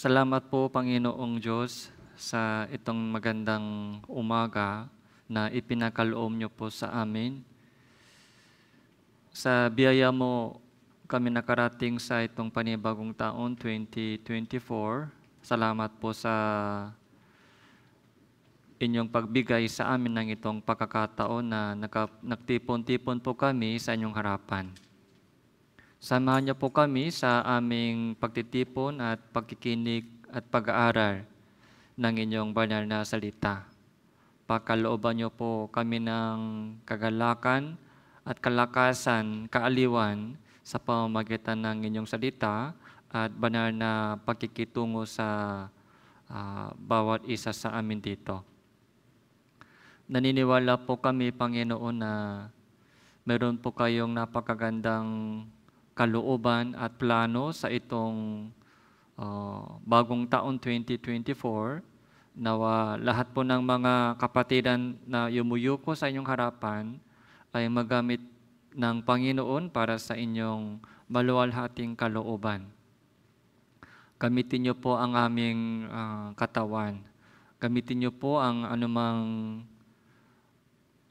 Salamat po, Panginoong Diyos, sa itong magandang umaga na ipinakaloom niyo po sa amin. Sa biyaya mo, kami nakarating sa itong panibagong taon, 2024. Salamat po sa inyong pagbigay sa amin ng itong pagkakataon na nakatipon-tipon po kami sa inyong harapan. Samahan niyo po kami sa aming pagtitipon at pagkikinig at pag-aaral ng inyong banal na salita. Pakalooban niyo po kami ng kagalakan at kalakasan, kaaliwan sa pamamagitan ng inyong salita at banal na pagkikitungo sa uh, bawat isa sa amin dito. Naniniwala po kami, Panginoon, na meron po kayong napakagandang kalooban at plano sa itong uh, bagong taon 2024. Nawa lahat po ng mga kapatidan na yumuyuko sa inyong harapan ay magamit ng Panginoon para sa inyong maluwalhating kalooban. Gamitin niyo po ang aming uh, katawan. Gamitin niyo po ang anumang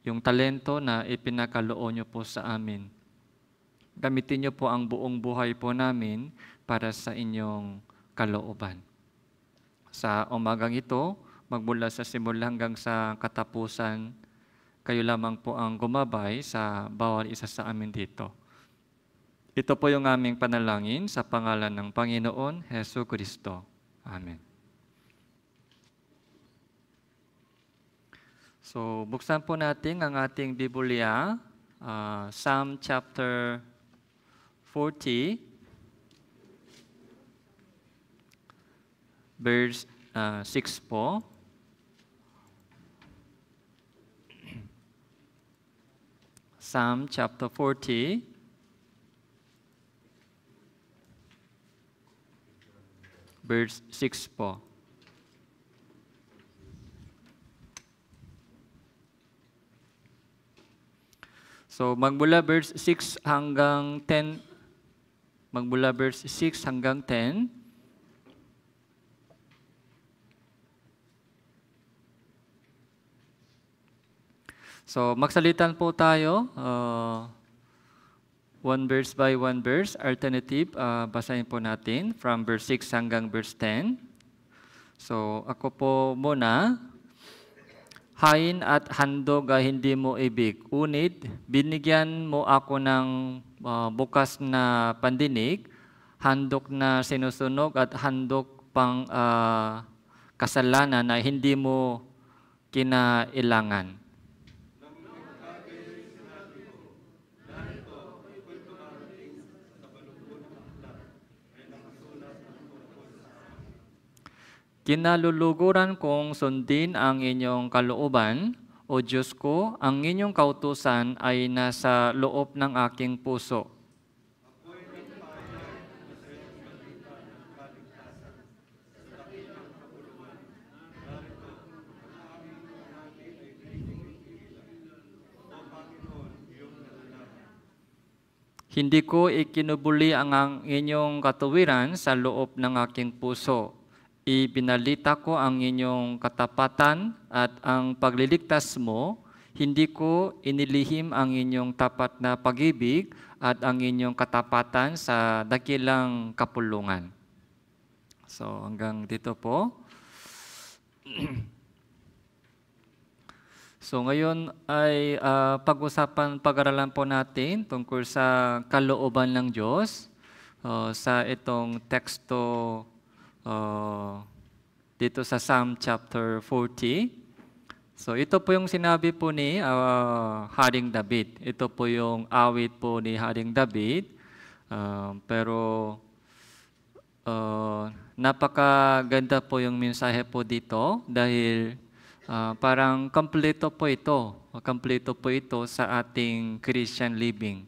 yung talento na ipinakaloon niyo po sa amin gamitin niyo po ang buong buhay po namin para sa inyong kalooban. Sa umagang ito, magmula sa simula hanggang sa katapusan, kayo lamang po ang gumabay sa bawat isa sa amin dito. Ito po yung aming panalangin sa pangalan ng Panginoon Heso Kristo. Amen. So, buksan po natin ang ating Biblia, uh, Psalm chapter 40 verse uh, 6 4 Psalm chapter 40 verse 6 4 So magmula verse 6 hanggang 10 magmula verse 6 hanggang 10. So, magsalitan po tayo, uh, one verse by one verse. Alternative, uh, basahin po natin from verse 6 hanggang verse 10. So, ako po muna. Hain at handog ay hindi mo ibig. Unit, binigyan mo ako ng uh, bukas na pandinig, handok na sinusunog at handok pang uh, kasalanan na hindi mo kinailangan. Kinaluluguran kong sundin ang inyong kalooban o Diyos ko, ang inyong kautusan ay nasa loob ng aking puso. Hindi ko ikinubuli ang, ang inyong katuwiran sa loob ng aking puso Ibinalita ko ang inyong katapatan at ang pagliligtas mo. Hindi ko inilihim ang inyong tapat na pag-ibig at ang inyong katapatan sa dakilang kapulungan. So hanggang dito po. So ngayon ay uh, pag-usapan, pag-aralan po natin tungkol sa kalooban ng Diyos uh, sa itong teksto uh, dito sa Psalm chapter 40. So ito po yung sinabi po ni uh, Haring David. Ito po yung awit po ni Haring David. Uh, pero uh, napakaganda po yung mensahe po dito dahil uh, parang kompleto po ito. Kompleto po ito sa ating Christian living.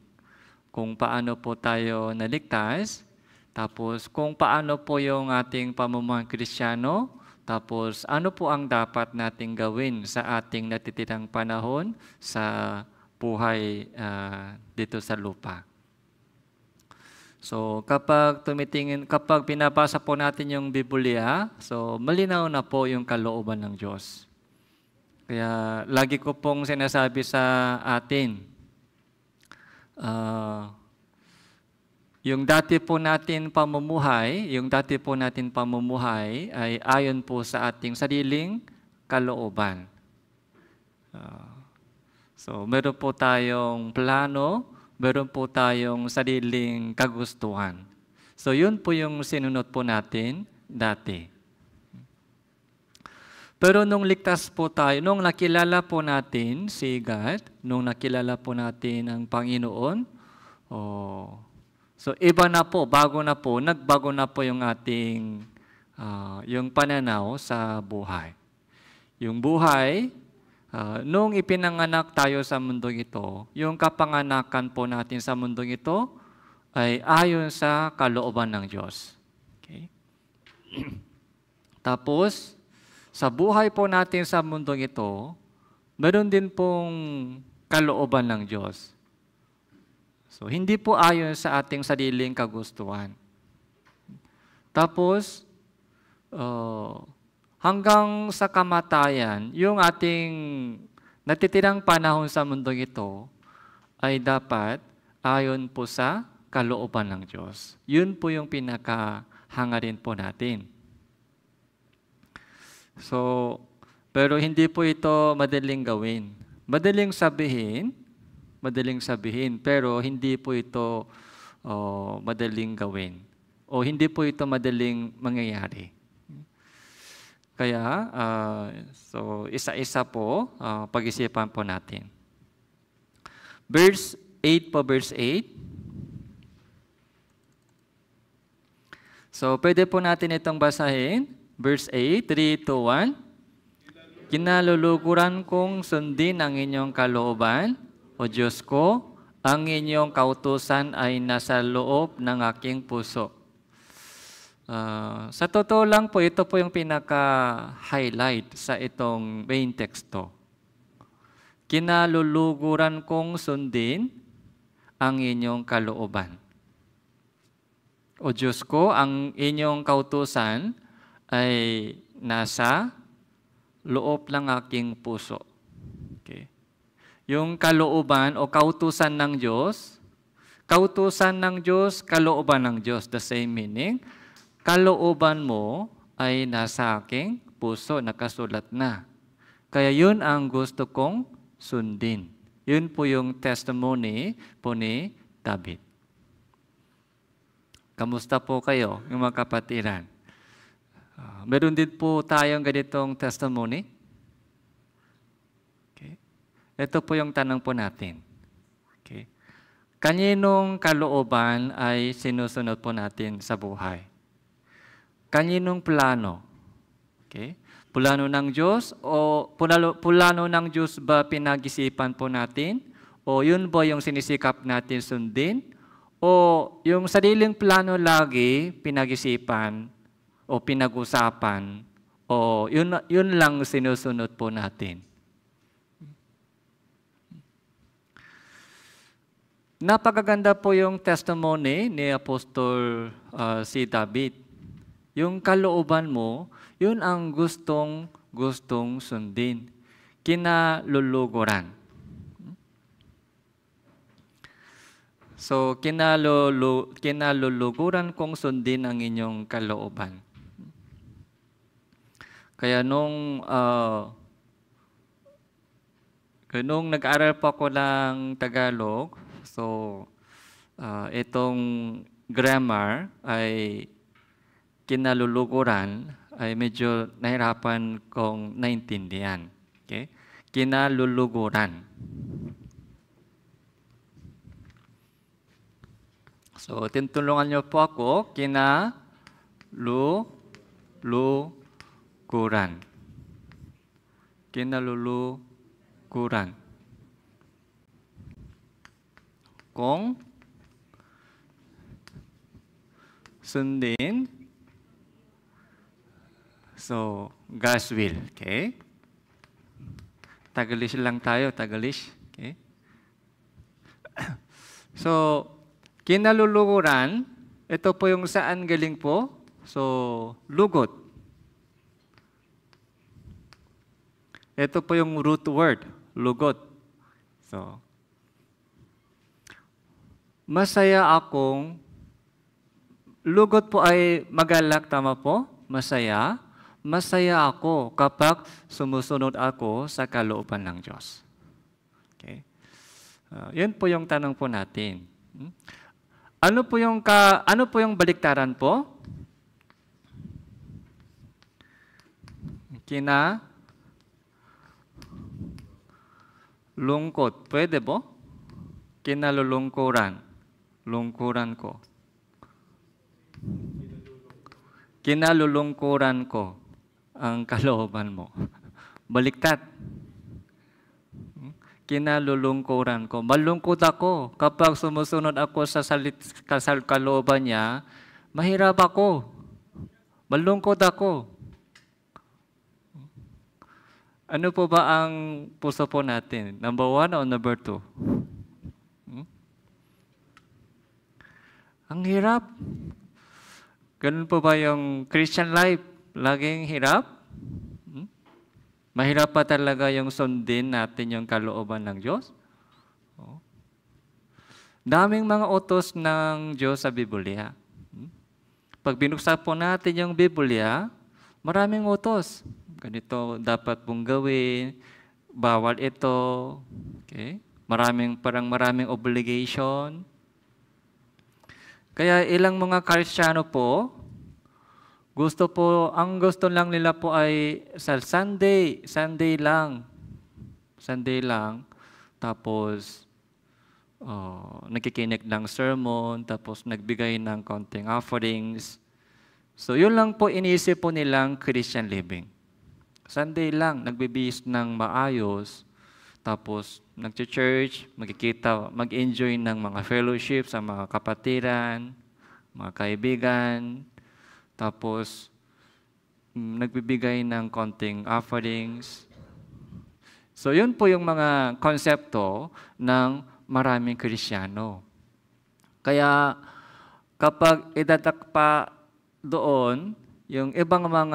Kung paano po tayo naligtas, tapos kung paano po yung ating pamumuhang Kristiyano, tapos ano po ang dapat nating gawin sa ating natitirang panahon sa buhay uh, dito sa lupa. So kapag tumitingin, kapag pinapasa po natin yung Biblia, so malinaw na po yung kalooban ng Diyos. Kaya lagi ko pong sinasabi sa atin, uh, yung dati po natin pamumuhay, yung dati po natin pamumuhay ay ayon po sa ating sariling kalooban. Uh, so, meron po tayong plano, meron po tayong sariling kagustuhan. So, yun po yung sinunod po natin dati. Pero nung ligtas po tayo, nung nakilala po natin si God, nung nakilala po natin ang Panginoon, oh, So iba na po, bago na po, nagbago na po yung ating uh, yung pananaw sa buhay. Yung buhay, uh, nung ipinanganak tayo sa mundong ito, yung kapanganakan po natin sa mundong ito ay ayon sa kalooban ng Diyos. Okay? Tapos, sa buhay po natin sa mundong ito, meron din pong kalooban ng Diyos puso. Hindi po ayon sa ating sariling kagustuhan. Tapos, uh, hanggang sa kamatayan, yung ating natitirang panahon sa mundo ito ay dapat ayon po sa kalooban ng Diyos. Yun po yung pinakahangarin po natin. So, pero hindi po ito madaling gawin. Madaling sabihin, madaling sabihin, pero hindi po ito uh, madaling gawin. O hindi po ito madaling mangyayari. Kaya, uh, so isa-isa po, uh, pag-isipan po natin. Verse 8 po, verse 8. So, pwede po natin itong basahin. Verse 8, 3 to 1. Kinalulukuran kong sundin ang inyong kalooban o Diyos ko, ang inyong kautusan ay nasa loob ng aking puso. Uh, sa totoo lang po, ito po yung pinaka-highlight sa itong main texto. Kinaluluguran kong sundin ang inyong kalooban. O Diyos ko, ang inyong kautusan ay nasa loob ng aking puso yung kalooban o kautusan ng Diyos. Kautusan ng Diyos, kalooban ng Diyos. The same meaning. Kalooban mo ay nasa aking puso, nakasulat na. Kaya yun ang gusto kong sundin. Yun po yung testimony po ni David. Kamusta po kayo, yung mga kapatiran? Uh, meron din po tayong ganitong testimony ito po yung tanong po natin. Okay. Kaninong kalooban ay sinusunod po natin sa buhay? Kaninong plano? Okay. Plano ng Diyos o plano, plano ng Diyos ba pinag-isipan po natin? O yun ba yung sinisikap natin sundin? O yung sariling plano lagi pinag-isipan o pinag-usapan o yun, yun lang sinusunod po natin. Napakaganda po yung testimony ni Apostol uh, si David. Yung kalooban mo, yun ang gustong gustong sundin. Kinaluluguran. So, kinalulu, kinaluluguran kong sundin ang inyong kalooban. Kaya nung uh, nung nag-aral pa ko ng Tagalog, So, uh, itong grammar ay kinaluluguran ay medyo nahirapan kong naintindihan. Okay? Kinaluluguran. So, tinutulungan niyo po ako, kina lu lu kinaluluguran. Kinaluluguran. kung sundin. So, God's will. Okay? Tagalish lang tayo, Tagalish. Okay? So, kinaluluguran, ito po yung saan galing po. So, lugot. Ito po yung root word, lugot. So, Masaya akong, lugot po ay magalak, tama po? Masaya. Masaya ako kapag sumusunod ako sa kalooban ng Diyos. Okay? Uh, ah, yan po yung tanong po natin. Hmm? Ano po yung ka, ano po yung baliktaran po? Kina lungkot. Pwede po? Kinalulungkuran lungkuran ko. Kinalulungkuran ko ang kalooban mo. Baliktad. Kinalulungkuran ko. Malungkot ako kapag sumusunod ako sa salit, kasal kalooban niya, mahirap ako. Malungkot ako. Ano po ba ang puso po natin? Number one o number two? Ang hirap. Ganun po ba yung Christian life? Laging hirap? Hmm? Mahirap pa talaga yung sundin natin yung kalooban ng Diyos? Oh. Daming mga utos ng Diyos sa Biblia. Hmm? Pag binuksan po natin yung Biblia, maraming utos. Ganito dapat pong gawin, bawal ito. Okay? Maraming, parang maraming obligation. Kaya ilang mga Kristiyano po, gusto po, ang gusto lang nila po ay sa Sunday, Sunday lang. Sunday lang. Tapos, oh, nakikinig ng sermon, tapos nagbigay ng konting offerings. So, yun lang po iniisip po nilang Christian living. Sunday lang, nagbibihis ng maayos, tapos, nag-church, magkikita, mag-enjoy ng mga fellowship sa mga kapatiran, mga kaibigan. Tapos, mm, nagbibigay ng konting offerings. So, yun po yung mga konsepto ng maraming Krisyano. Kaya, kapag idatakpa doon, yung ibang mga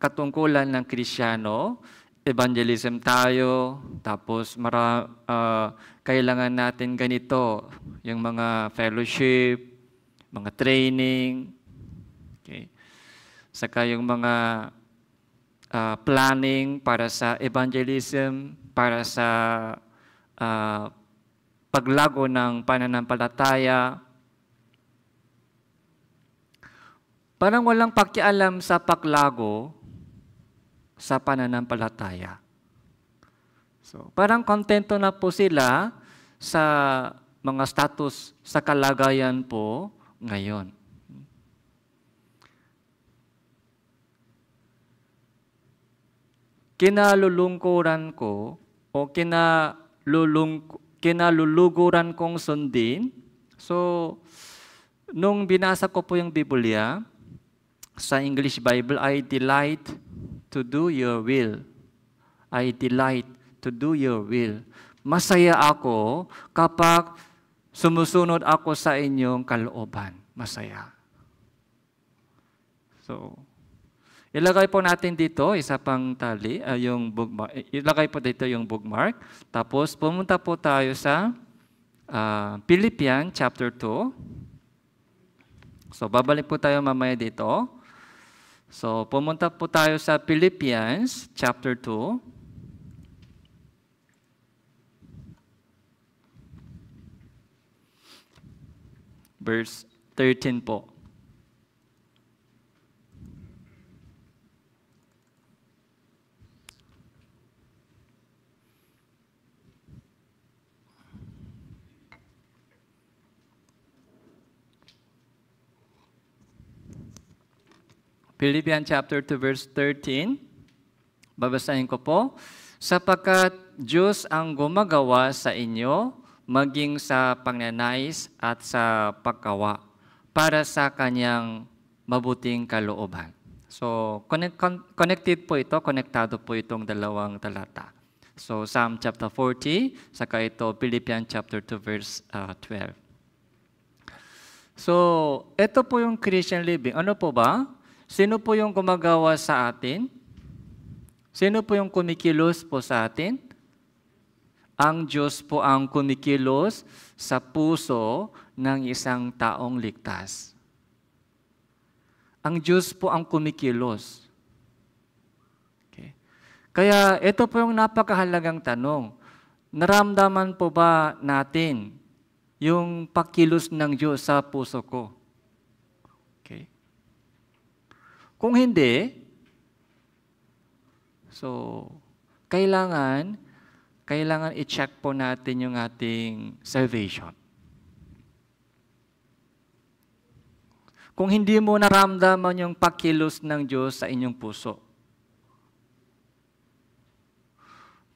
katungkulan ng Krisyano, evangelism tayo, tapos mara, uh, kailangan natin ganito, yung mga fellowship, mga training, okay? saka yung mga uh, planning para sa evangelism, para sa uh, paglago ng pananampalataya. Parang walang pakialam sa paglago sa pananampalataya. So, parang kontento na po sila sa mga status sa kalagayan po ngayon. Kinalulungkuran ko o kinalulung, kinaluluguran kong sundin. So, nung binasa ko po yung Biblia, sa English Bible, I delight to do your will. I delight to do your will. Masaya ako kapag sumusunod ako sa inyong kalooban. Masaya. So, ilagay po natin dito isa pang tali, uh, yung bookmark. Ilagay po dito yung bookmark. Tapos pumunta po tayo sa uh, Philippians chapter 2. So, babalik po tayo mamaya dito. So, pumunta po tayo sa Philippians chapter 2. Verse 13 po. Philippians chapter 2 verse 13. Babasahin ko po. Sapagkat Diyos ang gumagawa sa inyo maging sa pagnanais at sa pagkawa para sa kanyang mabuting kalooban. So, connect, connected po ito, konektado po itong dalawang talata. So, Psalm chapter 40, saka ito Philippians chapter 2 verse uh, ah, 12. So, ito po yung Christian living. Ano po ba? Sino po yung gumagawa sa atin? Sino po yung kumikilos po sa atin? Ang Diyos po ang kumikilos sa puso ng isang taong ligtas. Ang Diyos po ang kumikilos. Okay. Kaya ito po yung napakahalagang tanong. Naramdaman po ba natin yung pakilos ng Diyos sa puso ko? Kung hindi, so, kailangan, kailangan i-check po natin yung ating salvation. Kung hindi mo naramdaman yung pakilos ng Diyos sa inyong puso,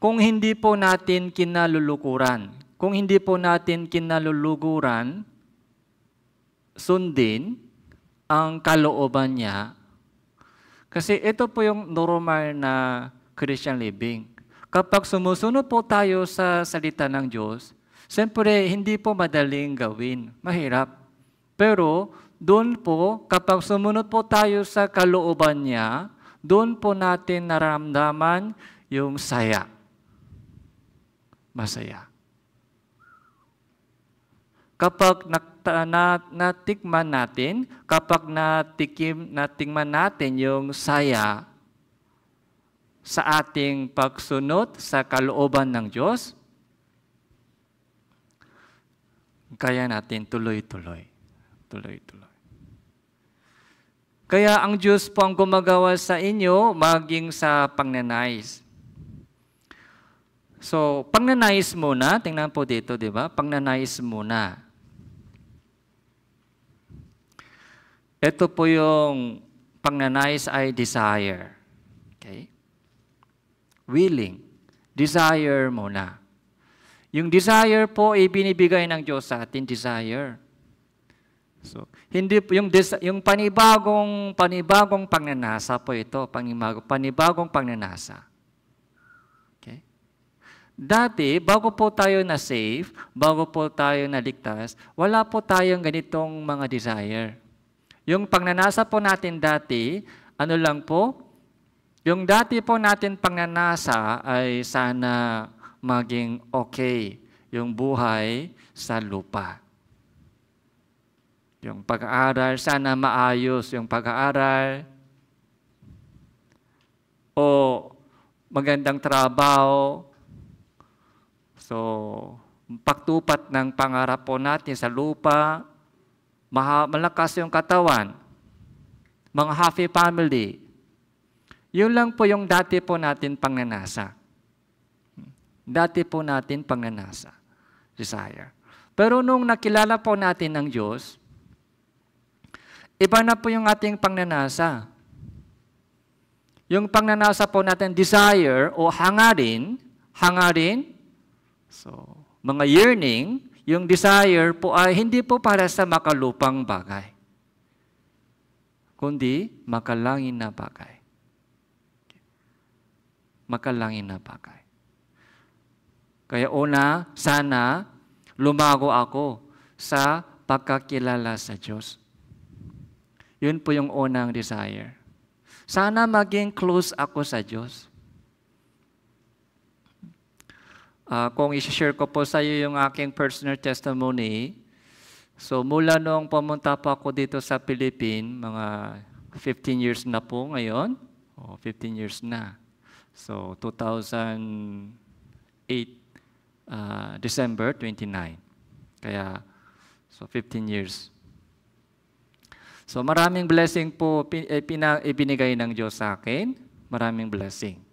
kung hindi po natin kinalulukuran, kung hindi po natin kinaluluguran, sundin ang kalooban niya kasi ito po yung normal na Christian living. Kapag sumusunod po tayo sa salita ng Diyos, siyempre hindi po madaling gawin. Mahirap. Pero doon po, kapag sumunod po tayo sa kalooban niya, doon po natin naramdaman yung saya. Masaya kapag nakta, na, natikman natin, kapag natikim, natikman natin yung saya sa ating pagsunod sa kalooban ng Diyos, kaya natin tuloy-tuloy. Tuloy-tuloy. Kaya ang Diyos po ang gumagawa sa inyo maging sa pagnanais. So, pagnanais muna, tingnan po dito, di ba? Pagnanais muna. Ito po yung pangnanais ay desire. Okay? Willing. Desire muna. Yung desire po, ay binibigay ng Diyos sa atin, desire. So, hindi po, yung, des, yung panibagong, panibagong pagnanasa po ito, panibago, panibagong pagnanasa. Okay? Dati, bago po tayo na safe, bago po tayo naligtas, wala po tayong ganitong mga desire. Yung pagnanasa po natin dati, ano lang po? Yung dati po natin pagnanasa ay sana maging okay yung buhay sa lupa. Yung pag-aaral, sana maayos yung pag-aaral. O magandang trabaho. So, pagtupat ng pangarap po natin sa lupa, malakas yung katawan, mga happy family. Yun lang po yung dati po natin pangnanasa. Dati po natin pangnanasa, desire. Pero nung nakilala po natin ang Diyos, iba na po yung ating pangnanasa. Yung pangnanasa po natin, desire o hangarin, hangarin, so, mga yearning, yung desire po ay hindi po para sa makalupang bagay, kundi makalangin na bagay. Makalangin na bagay. Kaya una, sana lumago ako sa pagkakilala sa Diyos. Yun po yung unang desire. Sana maging close ako sa Diyos. Uh, kung i-share ko po sa iyo yung aking personal testimony, so mula noong pumunta pa ako dito sa Philippines, mga 15 years na po ngayon, o oh, 15 years na. So 2008, uh, ah, December 29. Kaya, so 15 years. So maraming blessing po eh, pin, ng Diyos sa akin. Maraming blessing.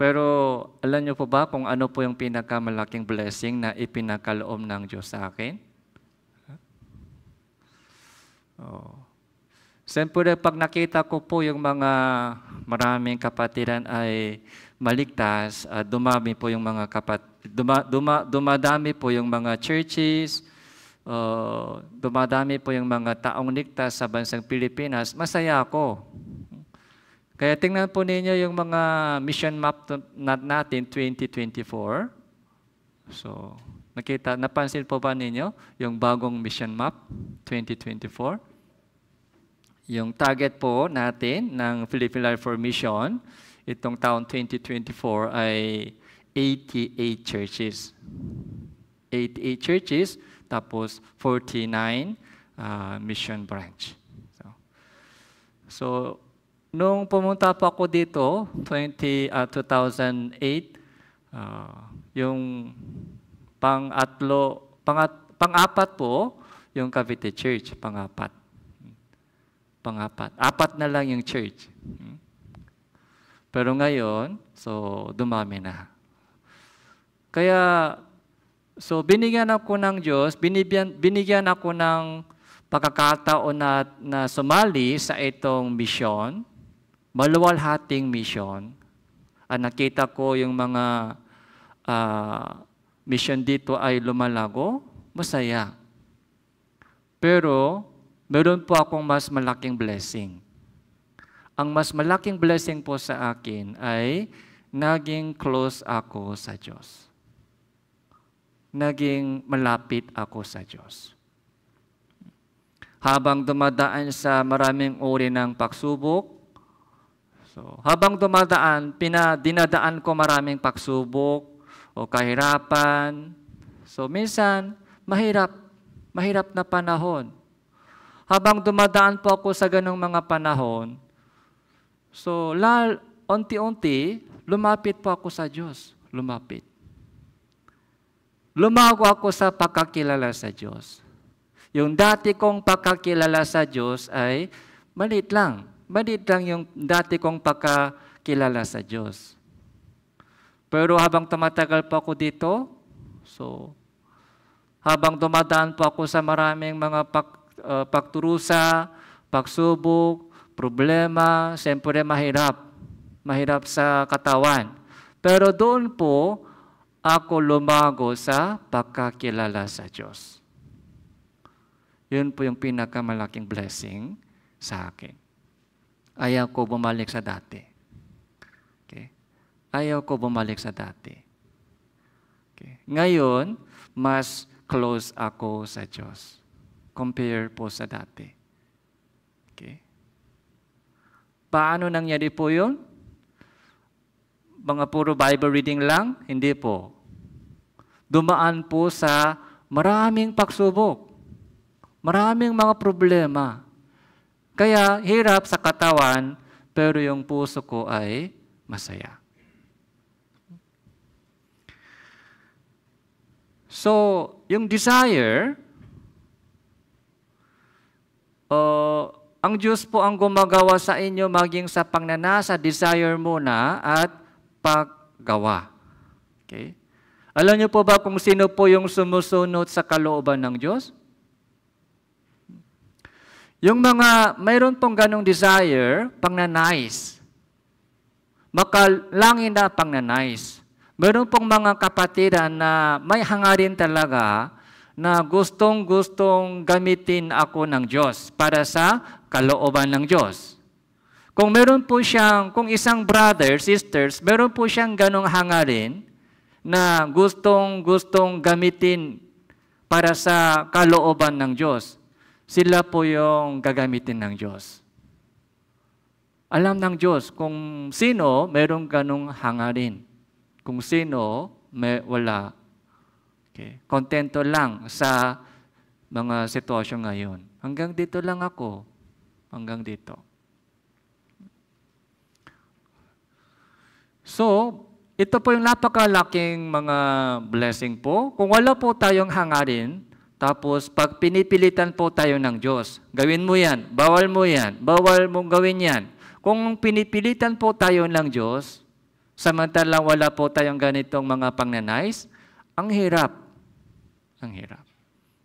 Pero alam niyo po ba kung ano po yung pinakamalaking blessing na ipinakaloob ng Diyos sa akin? Oh. Siyempre, pag nakita ko po yung mga maraming kapatiran ay maligtas, uh, dumami po yung mga kapat, duma, duma, dumadami po yung mga churches, uh, dumadami po yung mga taong ligtas sa bansang Pilipinas, masaya ako. Kaya tingnan po ninyo yung mga mission map natin 2024. So, nakita, napansin po ba ninyo yung bagong mission map 2024? Yung target po natin ng Philippine Life for Mission itong taon 2024 ay 88 churches. 88 churches tapos 49 uh, ah, mission branch. So, so Nung pumunta po ako dito, 20, uh, 2008, uh, yung pang-atlo, pang-apat po, yung Cavite Church, pang-apat. Pang-apat. Apat na lang yung church. Pero ngayon, so dumami na. Kaya, so binigyan ako ng Diyos, binibigyan, binigyan ako ng pagkakataon na, na sumali sa itong misyon maluwalhating mission. At nakita ko yung mga uh, ah, mission dito ay lumalago, masaya. Pero, meron po akong mas malaking blessing. Ang mas malaking blessing po sa akin ay naging close ako sa Diyos. Naging malapit ako sa Diyos. Habang dumadaan sa maraming uri ng pagsubok, So, habang dumadaan, pina, ko maraming pagsubok o kahirapan. So, minsan, mahirap, mahirap na panahon. Habang dumadaan po ako sa ganong mga panahon, so, lal, unti-unti, lumapit po ako sa Diyos. Lumapit. Lumago ako sa pagkakilala sa Diyos. Yung dati kong pagkakilala sa Diyos ay malit lang maliit lang yung dati kong pagkakilala sa Diyos. Pero habang tumatagal pa ako dito, so habang dumadaan pa ako sa maraming mga pag, uh, ah, pagturusa, pagsubok, problema, siyempre mahirap. Mahirap sa katawan. Pero doon po, ako lumago sa pagkakilala sa Diyos. Yun po yung pinakamalaking blessing sa akin. Ayaw ko bumalik sa dati. Okay? Ayaw ko bumalik sa dati. Okay? Ngayon, mas close ako sa Diyos. Compare po sa dati. Okay? Paano nangyari po yun? Mga puro Bible reading lang? Hindi po. Dumaan po sa maraming pagsubok. Maraming mga problema. Kaya hirap sa katawan, pero yung puso ko ay masaya. So, yung desire, uh, ang Diyos po ang gumagawa sa inyo maging sa pagnanasa, desire muna at paggawa. Okay? Alam niyo po ba kung sino po yung sumusunod sa kalooban ng Diyos? Yung mga mayroon pong ganong desire, pangnanais. Makalangin na pangnanais. Mayroon pong mga kapatiran na may hangarin talaga na gustong-gustong gamitin ako ng Diyos para sa kalooban ng Diyos. Kung meron po siyang, kung isang brother, sisters, meron po siyang ganong hangarin na gustong-gustong gamitin para sa kalooban ng Diyos sila po yung gagamitin ng Diyos. Alam ng Diyos kung sino merong ganong hangarin. Kung sino may wala. Okay. Kontento lang sa mga sitwasyon ngayon. Hanggang dito lang ako. Hanggang dito. So, ito po yung napakalaking mga blessing po. Kung wala po tayong hangarin, tapos, pag pinipilitan po tayo ng Diyos, gawin mo yan, bawal mo yan, bawal mong gawin yan. Kung pinipilitan po tayo ng Diyos, samantalang wala po tayong ganitong mga pangnanais, ang hirap. Ang hirap.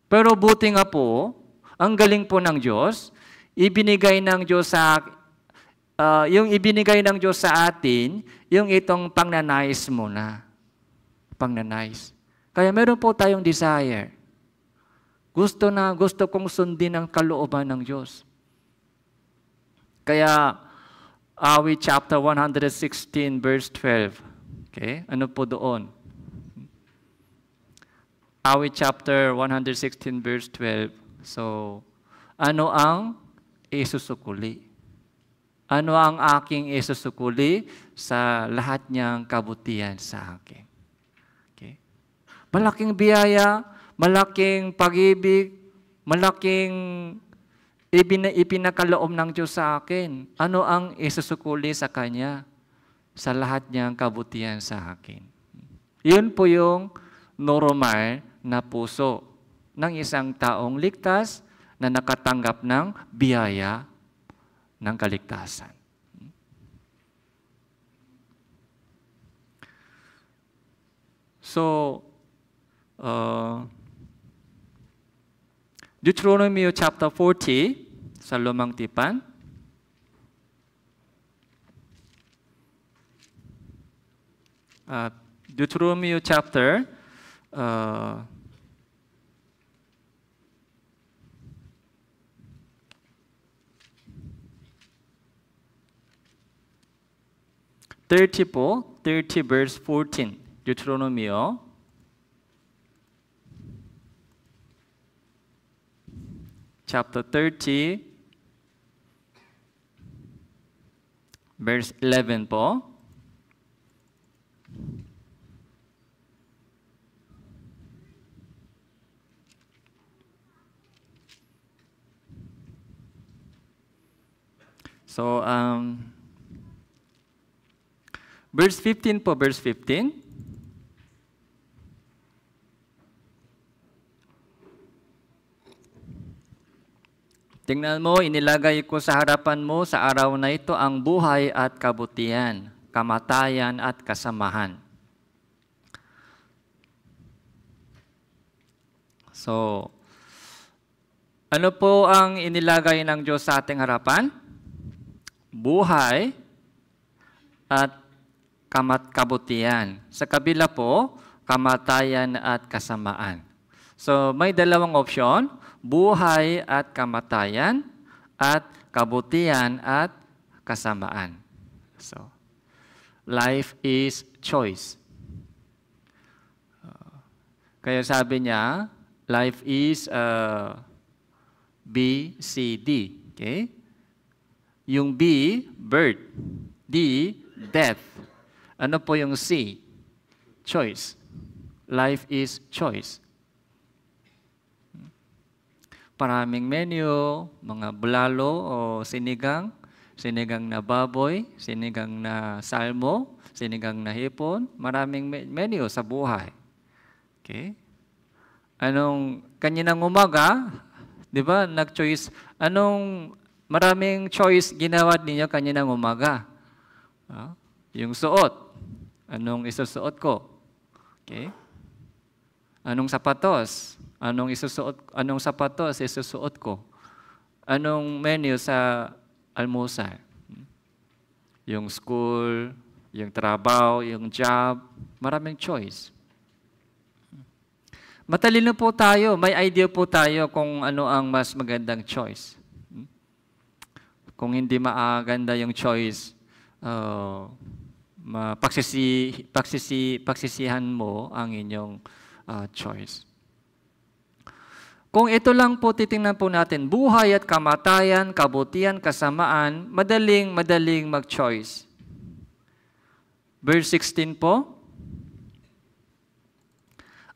Pero buti nga po, ang galing po ng Diyos, ibinigay ng Diyos sa uh, yung ibinigay ng Diyos sa atin, yung itong pangnanais muna. Pangnanais. Kaya meron po tayong desire. Gusto na gusto kong sundin ang kalooban ng Diyos. Kaya awit chapter 116 verse 12. Okay? Ano po doon? Awit chapter 116 verse 12. So, ano ang isusukuli? Ano ang aking isusukuli sa lahat niyang kabutihan sa akin? Okay? Malaking biyaya malaking pag-ibig, malaking ipinakaloob ng Diyos sa akin. Ano ang isusukuli sa Kanya? Sa lahat niyang kabutihan sa akin. Yun po yung normal na puso ng isang taong ligtas na nakatanggap ng biyaya ng kaligtasan. So, uh, Deuteronomy chapter 40, Salomang Tipan. Uh, Deuteronomy chapter uh, thirty verse fourteen, Deuteronomy chapter 30, verse 11 po. So, um, verse 15 po, verse 15. Tingnan mo, inilagay ko sa harapan mo sa araw na ito ang buhay at kabutihan, kamatayan at kasamahan. So, ano po ang inilagay ng Diyos sa ating harapan? Buhay at kamat kabutihan. Sa kabila po, kamatayan at kasamaan. So, may dalawang option buhay at kamatayan, at kabutihan at kasamaan. So, life is choice. Uh, kaya sabi niya, life is uh, B, C, D. Okay? Yung B, birth. D, death. Ano po yung C? Choice. Life is choice. Paraming menu, mga bulalo o sinigang, sinigang na baboy, sinigang na salmo, sinigang na hipon, maraming menu sa buhay. Okay? Anong kaninang umaga, 'di ba, nag-choice anong maraming choice ginawa ninyo kaninang umaga? Uh, yung suot. Anong isusuot ko? Okay? Anong sapatos? Anong isusuot, anong sapatos isusuot ko? Anong menu sa almusal? Yung school, yung trabaho, yung job, maraming choice. Matalino po tayo, may idea po tayo kung ano ang mas magandang choice. Kung hindi maaganda yung choice, uh, pagsisi, pagsisi, pagsisihan mo ang inyong uh, choice. Kung ito lang po titingnan po natin, buhay at kamatayan, kabutihan, kasamaan, madaling, madaling mag-choice. Verse 16 po,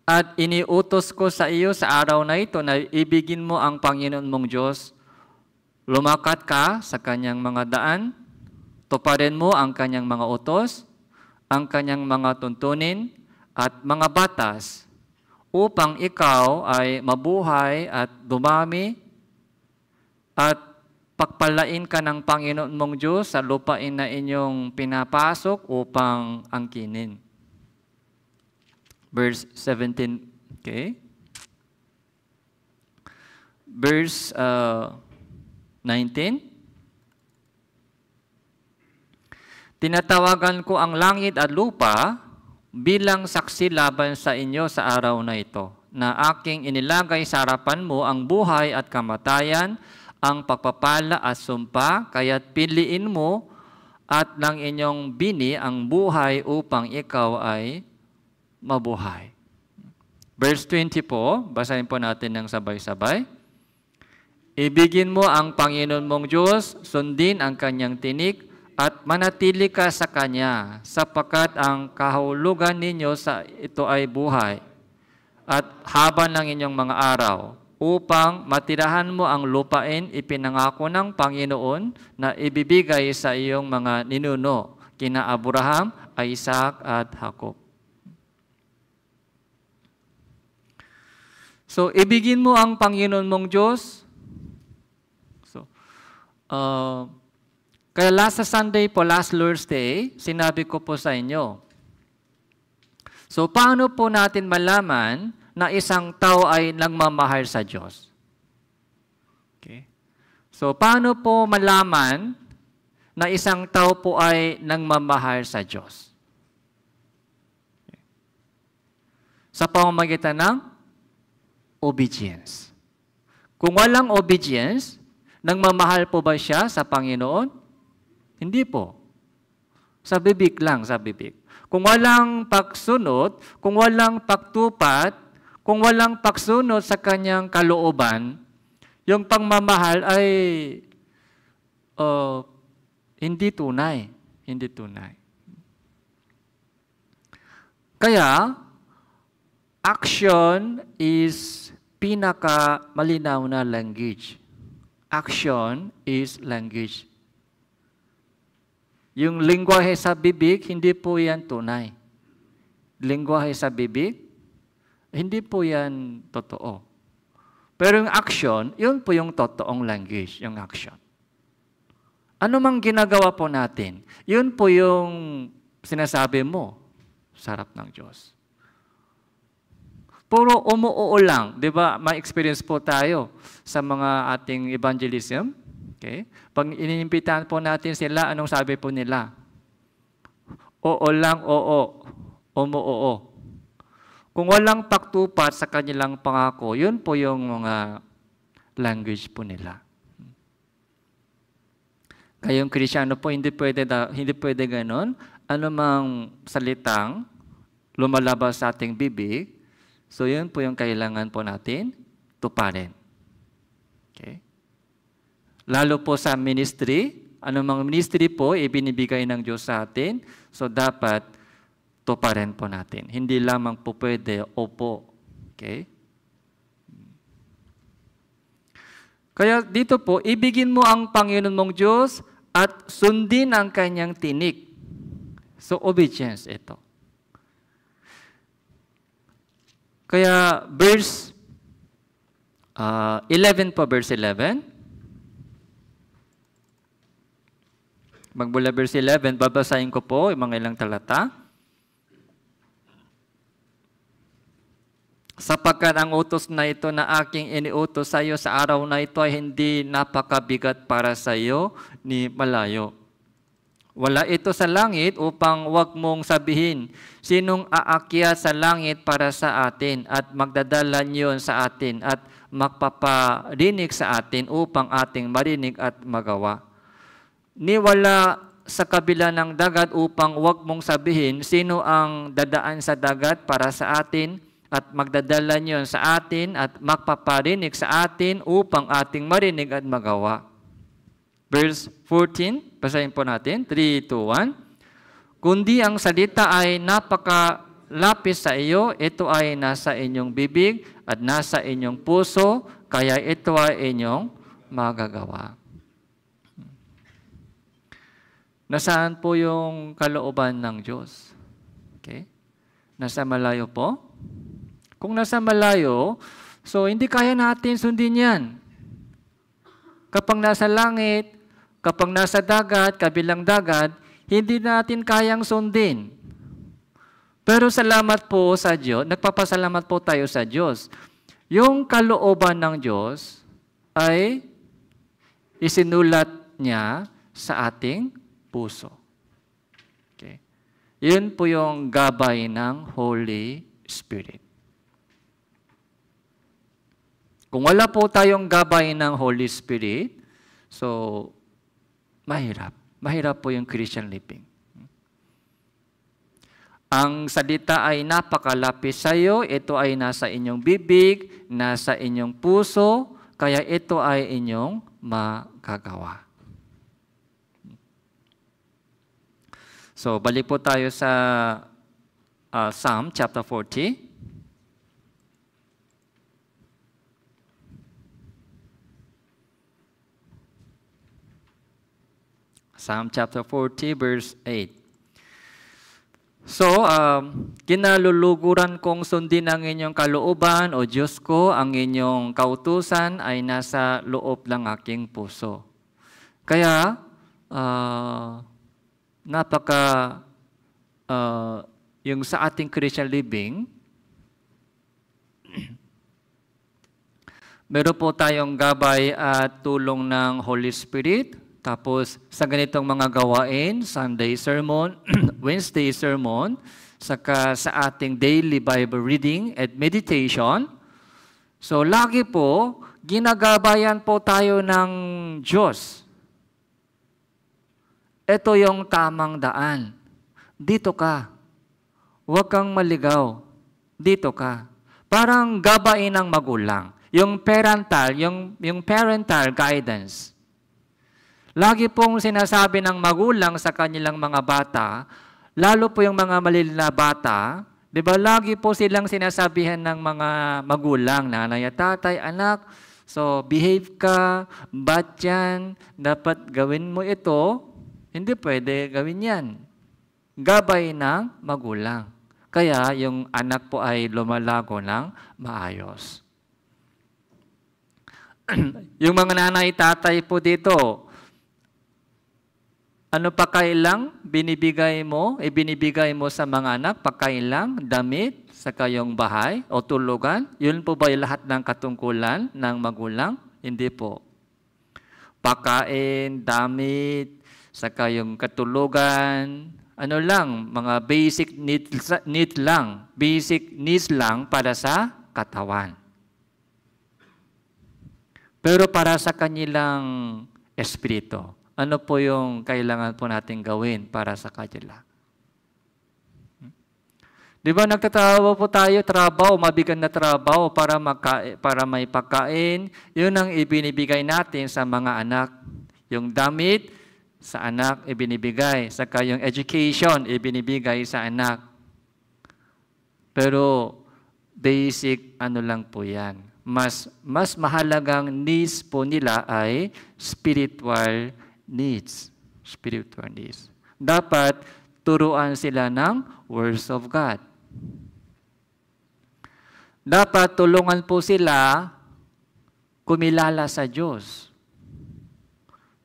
At iniutos ko sa iyo sa araw na ito na ibigin mo ang Panginoon mong Diyos. Lumakat ka sa kanyang mga daan, tuparin mo ang kanyang mga utos, ang kanyang mga tuntunin, at mga batas upang ikaw ay mabuhay at dumami at pagpalain ka ng Panginoon mong Diyos sa lupain na inyong pinapasok upang angkinin. Verse 17, okay? Verse uh, 19, Tinatawagan ko ang langit at lupa bilang saksi laban sa inyo sa araw na ito, na aking inilagay sa harapan mo ang buhay at kamatayan, ang pagpapala at sumpa, kaya't piliin mo at ng inyong bini ang buhay upang ikaw ay mabuhay. Verse 20 po, basahin po natin ng sabay-sabay. Ibigin mo ang Panginoon mong Diyos, sundin ang kanyang tinik, at manatili ka sa Kanya, sapagkat ang kahulugan ninyo sa ito ay buhay at haba ng inyong mga araw upang matirahan mo ang lupain ipinangako ng Panginoon na ibibigay sa iyong mga ninuno, kina Abraham, Isaac at Jacob. So, ibigin mo ang Panginoon mong Diyos. So, uh, kaya last Sunday po, last Lord's Day, sinabi ko po sa inyo. So, paano po natin malaman na isang tao ay nagmamahal sa Diyos? Okay. So, paano po malaman na isang tao po ay nagmamahal sa Diyos? Sa pamamagitan ng obedience. Kung walang obedience, nagmamahal po ba siya sa Panginoon? Hindi po. Sa bibig lang, sa bibig. Kung walang pagsunod, kung walang pagtupat, kung walang pagsunod sa kanyang kalooban, yung pagmamahal ay uh, hindi tunay. Hindi tunay. Kaya, action is pinaka malinaw na language. Action is language. Yung lingwahe sa bibig, hindi po yan tunay. Lingwahe sa bibig, hindi po yan totoo. Pero yung action, yun po yung totoong language, yung action. Ano mang ginagawa po natin, yun po yung sinasabi mo sarap ng Diyos. Puro umuoo lang, di ba? May experience po tayo sa mga ating evangelism. Okay? Pag iniimbitahan po natin sila, anong sabi po nila? Oo lang, oo. Umuoo. Kung walang pagtupat sa kanilang pangako, yun po yung mga language po nila. Kayong Kristiyano po, hindi pwede, da, hindi pwede ganun. Ano mang salitang lumalabas sa ating bibig, so yun po yung kailangan po natin tuparin. Lalo po sa ministry, anumang ministry po ibinibigay ng Diyos sa atin, so dapat tuparin po natin. Hindi lamang po pwede, opo. Okay? Kaya dito po, ibigin mo ang Panginoon mong Diyos at sundin ang kanyang tinik. So, obedience ito. Kaya verse uh, ah, 11 po, verse 11, Magmula verse 11, babasahin ko po yung mga ilang talata. Sapagkat ang utos na ito na aking iniutos sa iyo sa araw na ito ay hindi napakabigat para sa iyo ni malayo. Wala ito sa langit upang wag mong sabihin, sinong aakyat sa langit para sa atin at magdadala niyon sa atin at magpaparinig sa atin upang ating marinig at magawa niwala sa kabila ng dagat upang huwag mong sabihin sino ang dadaan sa dagat para sa atin at magdadala niyon sa atin at magpaparinig sa atin upang ating marinig at magawa. Verse 14, basahin po natin, 3, 2, 1. Kundi ang salita ay napakalapis sa iyo, ito ay nasa inyong bibig at nasa inyong puso, kaya ito ay inyong magagawa. Nasaan po yung kalooban ng Diyos? Okay? Nasa malayo po? Kung nasa malayo, so hindi kaya natin sundin yan. Kapag nasa langit, kapag nasa dagat, kabilang dagat, hindi natin kayang sundin. Pero salamat po sa Diyos, nagpapasalamat po tayo sa Diyos. Yung kalooban ng Diyos ay isinulat niya sa ating puso. Okay? Yun po yung gabay ng Holy Spirit. Kung wala po tayong gabay ng Holy Spirit, so, mahirap. Mahirap po yung Christian living. Ang salita ay napakalapis sa iyo, ito ay nasa inyong bibig, nasa inyong puso, kaya ito ay inyong magagawa. So, balik po tayo sa uh, Psalm chapter 40. Psalm chapter 40 verse 8. So, um, kinaluluguran kong sundin ang inyong kalooban o Diyos ko, ang inyong kautusan ay nasa loob ng aking puso. Kaya, uh, napaka uh, yung sa ating Christian living, meron po tayong gabay at tulong ng Holy Spirit. Tapos sa ganitong mga gawain, Sunday sermon, Wednesday sermon, saka sa ating daily Bible reading at meditation. So lagi po, ginagabayan po tayo ng Diyos. Ito yung tamang daan. Dito ka. Huwag kang maligaw. Dito ka. Parang gabain ng magulang. Yung parental, yung, yung parental guidance. Lagi pong sinasabi ng magulang sa kanilang mga bata, lalo po yung mga maliliit na bata, 'di ba? Lagi po silang sinasabihan ng mga magulang, nanay at tatay, anak, so behave ka, bat dapat gawin mo ito. Hindi pwede gawin yan. Gabay ng magulang. Kaya yung anak po ay lumalago ng maayos. yung mga nanay-tatay po dito, ano pa pakailang binibigay mo, ibinibigay mo sa mga anak, pakailang, damit, sa kayong bahay o tulugan? Yun po ba yung lahat ng katungkulan ng magulang? Hindi po. Pakain, damit, saka yung katulugan, ano lang, mga basic needs, need lang, basic needs lang para sa katawan. Pero para sa kanilang espiritu, ano po yung kailangan po natin gawin para sa kanila? Di ba nagtatrabaho po tayo, trabaho, mabigat na trabaho para, maka, para may pagkain. Yun ang ibinibigay natin sa mga anak. Yung damit, sa anak, ibinibigay. Sa kayong education, ibinibigay sa anak. Pero basic ano lang po yan. Mas, mas mahalagang needs po nila ay spiritual needs. Spiritual needs. Dapat turuan sila ng words of God. Dapat tulungan po sila kumilala sa Diyos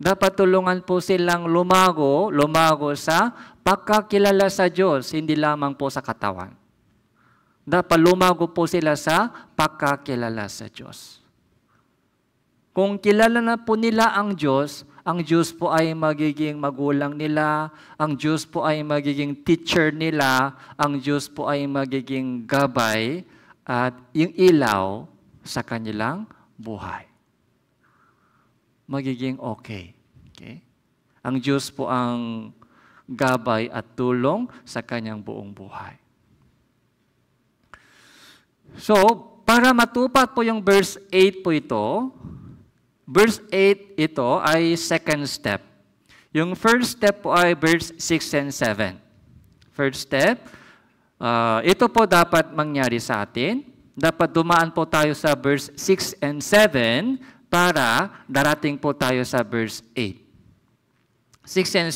dapat tulungan po silang lumago, lumago sa pagkakilala sa Diyos, hindi lamang po sa katawan. Dapat lumago po sila sa pagkakilala sa Diyos. Kung kilala na po nila ang Diyos, ang Diyos po ay magiging magulang nila, ang Diyos po ay magiging teacher nila, ang Diyos po ay magiging gabay at yung ilaw sa kanilang buhay magiging okay. Okay? Ang Diyos po ang gabay at tulong sa kanyang buong buhay. So, para matupad po yung verse 8 po ito, verse 8 ito ay second step. Yung first step po ay verse 6 and 7. First step, uh, ito po dapat mangyari sa atin. Dapat dumaan po tayo sa verse 6 and 7 para darating po tayo sa verse 8. 6 and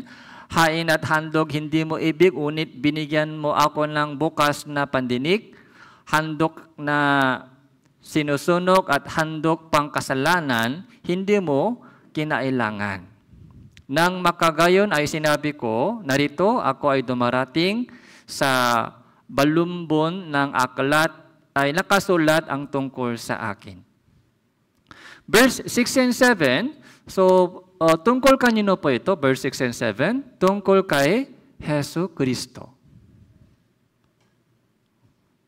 7, Hain at handog hindi mo ibig, unit binigyan mo ako ng bukas na pandinig, handok na sinusunog at handok kasalanan, hindi mo kinailangan. Nang makagayon ay sinabi ko, narito ako ay dumarating sa balumbon ng aklat ay nakasulat ang tungkol sa akin. Verse 6 and 7, so uh, tungkol kanino po ito? Verse 6 and 7, tungkol kay Heso Kristo.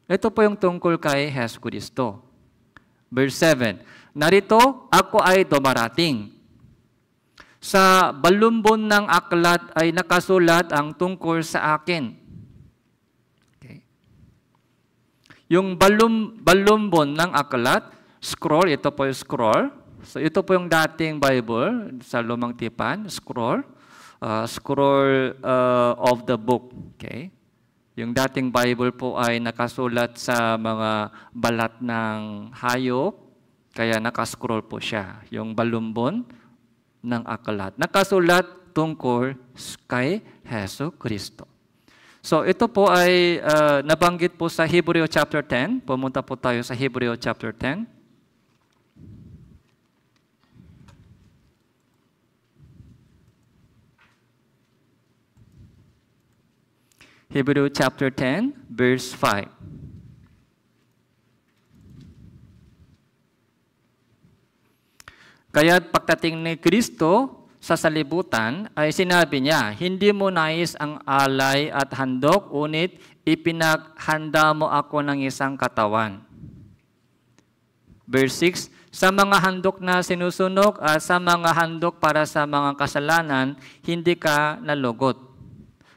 Ito po yung tungkol kay Heso Kristo. Verse 7, Narito, ako ay dumarating. Sa balumbon ng aklat ay nakasulat ang tungkol sa akin. Okay. Yung balum, balumbon ng aklat scroll, ito po yung scroll. So ito po yung dating Bible sa lumang tipan, scroll. Uh, scroll uh, of the book. Okay? Yung dating Bible po ay nakasulat sa mga balat ng hayop, kaya nakascroll po siya. Yung balumbon ng aklat. Nakasulat tungkol kay Heso Kristo. So ito po ay uh, nabanggit po sa Hebreo chapter 10. Pumunta po tayo sa Hebreo chapter 10. Hebrew chapter 10, verse 5. Kaya't pagdating ni Kristo sa salibutan ay sinabi niya, Hindi mo nais ang alay at handok, unit ipinaghanda mo ako ng isang katawan. Verse 6, Sa mga handok na sinusunog at sa mga handok para sa mga kasalanan, hindi ka nalugot.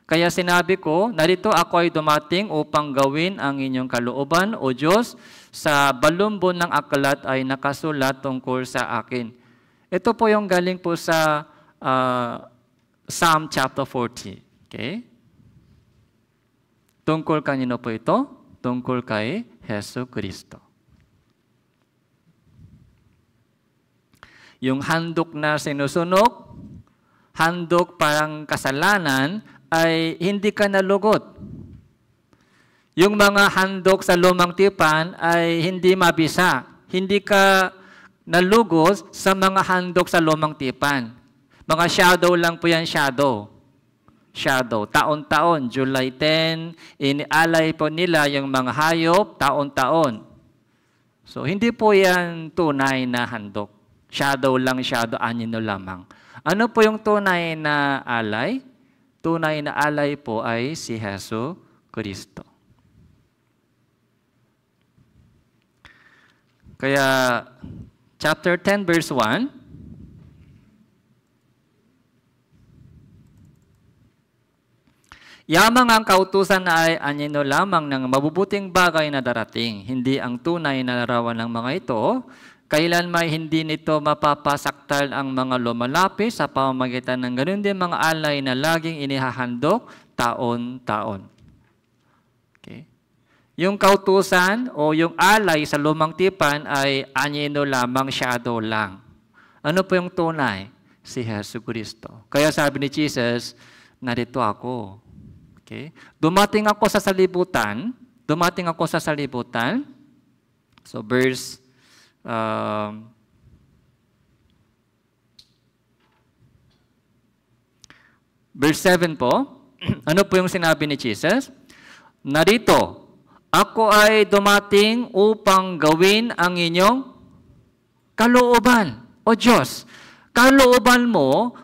Kaya sinabi ko, narito ako ay dumating upang gawin ang inyong kalooban, O Diyos, sa balumbon ng aklat ay nakasulat tungkol sa akin. Ito po yung galing po sa uh, Psalm chapter 40. Okay? Tungkol kanino po ito? Tungkol kay Heso Kristo. Yung handok na sinusunog, handok parang kasalanan ay hindi ka nalugot. Yung mga handok sa lumang tipan ay hindi mabisa. Hindi ka nalugos sa mga handok sa lumang tipan. Mga shadow lang po yan, shadow. Shadow. Taon-taon, July 10, inialay po nila yung mga hayop, taon-taon. So, hindi po yan tunay na handok. Shadow lang, shadow, anino lamang. Ano po yung tunay na alay? tunay na alay po ay si Heso Kristo. Kaya chapter 10 verse 1, Yamang ang kautusan na ay anino lamang ng mabubuting bagay na darating, hindi ang tunay na larawan ng mga ito, kailanman hindi nito mapapasaktal ang mga lumalapit sa pamamagitan ng ganun din mga alay na laging inihahandok taon-taon. Okay? Yung kautusan o yung alay sa lumang tipan ay anyino lamang, shadow lang. Ano po yung tunay? Si Jesus Kristo. Kaya sabi ni Jesus, narito ako. Okay? Dumating ako sa salibutan, dumating ako sa salibutan, So verse Um, verse 7 po, ano po yung sinabi ni Jesus? Narito, ako ay dumating upang gawin ang inyong kalooban. O Diyos, kalooban mo,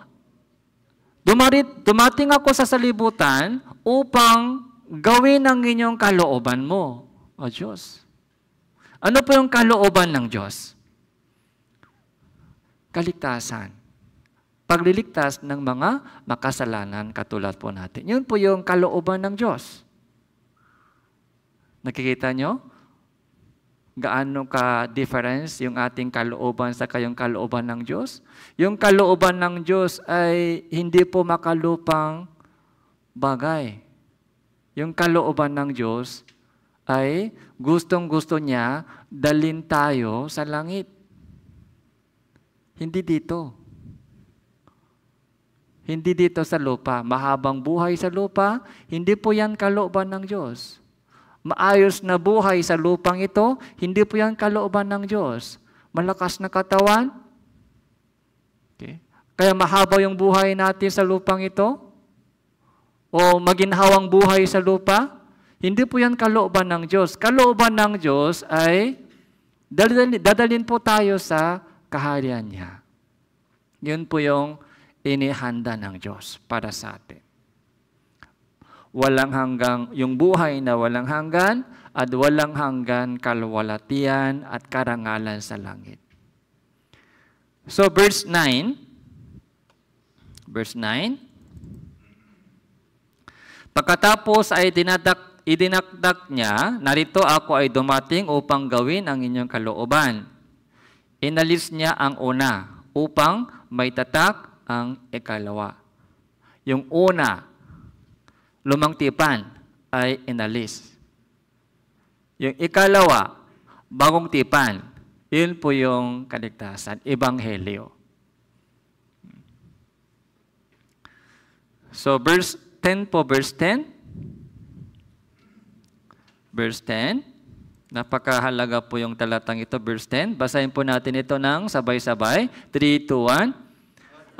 dumarit, dumating ako sa salibutan upang gawin ang inyong kalooban mo. O Diyos, ano po yung kalooban ng Diyos? Kaligtasan. Pagliligtas ng mga makasalanan katulad po natin. Yun po yung kalooban ng Diyos. Nakikita nyo? Gaano ka-difference yung ating kalooban sa kayong kalooban ng Diyos? Yung kalooban ng Diyos ay hindi po makalupang bagay. Yung kalooban ng Diyos ay gustong-gusto niya dalin tayo sa langit. Hindi dito. Hindi dito sa lupa. Mahabang buhay sa lupa, hindi po yan kalooban ng Diyos. Maayos na buhay sa lupang ito, hindi po yan kalooban ng Diyos. Malakas na katawan. Okay. Kaya mahaba yung buhay natin sa lupang ito. O maginhawang buhay sa lupa hindi po yan kalooban ng Diyos. Kalooban ng Diyos ay dadalin, dadalin po tayo sa kaharian niya. Yun po yung inihanda ng Diyos para sa atin. Walang hanggang, yung buhay na walang hanggan at walang hanggan kalwalatian at karangalan sa langit. So verse 9, verse 9, Pagkatapos ay dinadak idinakdak niya, narito ako ay dumating upang gawin ang inyong kalooban. Inalis niya ang una upang may tatak ang ikalawa. Yung una, lumang tipan ay inalis. Yung ikalawa, bagong tipan, yun po yung kaligtasan, ebanghelyo. So verse 10 po, verse 10, verse 10. Napakahalaga po yung talatang ito, verse 10. Basahin po natin ito ng sabay-sabay. 3, 2,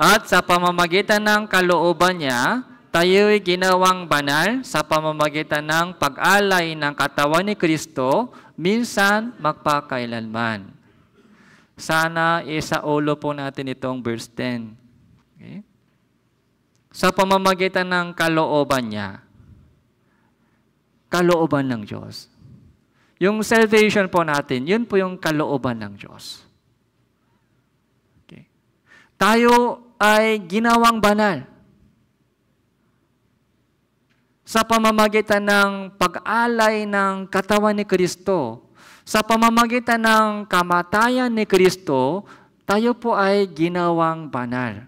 1. At sa pamamagitan ng kalooban niya, tayo'y ginawang banal sa pamamagitan ng pag-alay ng katawan ni Kristo, minsan magpakailanman. Sana isa ulo po natin itong verse 10. Okay? Sa pamamagitan ng kalooban niya, kalooban ng Diyos. Yung salvation po natin, yun po yung kalooban ng Diyos. Okay. Tayo ay ginawang banal sa pamamagitan ng pag-alay ng katawan ni Kristo, sa pamamagitan ng kamatayan ni Kristo, tayo po ay ginawang banal.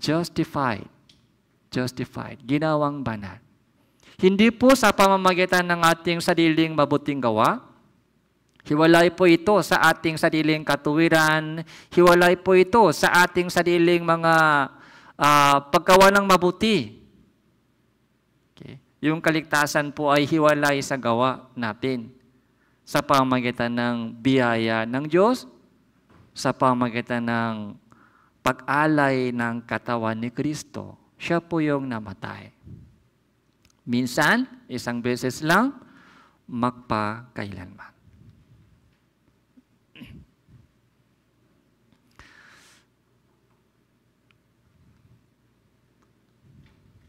Justified. Justified. Ginawang banal. Hindi po sa pamamagitan ng ating sariling mabuting gawa, Hiwalay po ito sa ating sariling katuwiran. Hiwalay po ito sa ating sariling mga uh, ah, pagkawa ng mabuti. Okay. Yung kaligtasan po ay hiwalay sa gawa natin sa pamagitan ng biyaya ng Diyos, sa pamagitan ng pag-alay ng katawan ni Kristo. Siya po yung namatay. Minsan, isang beses lang, magpakailanman.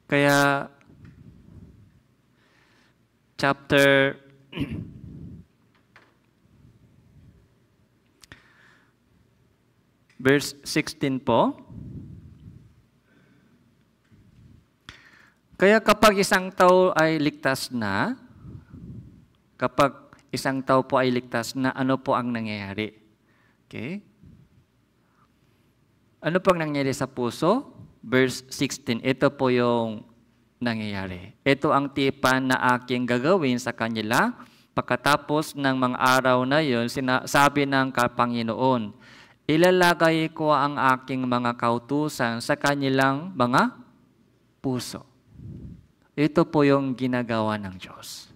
Kaya chapter verse 16 po, Kaya kapag isang tao ay ligtas na, kapag isang tao po ay ligtas na, ano po ang nangyayari? Okay? Ano po ang nangyayari sa puso? Verse 16, ito po yung nangyayari. Ito ang tipan na aking gagawin sa kanila. Pagkatapos ng mga araw na yun, sinasabi ng Kapanginoon, ilalagay ko ang aking mga kautusan sa kanilang mga puso. Ito po yung ginagawa ng Diyos.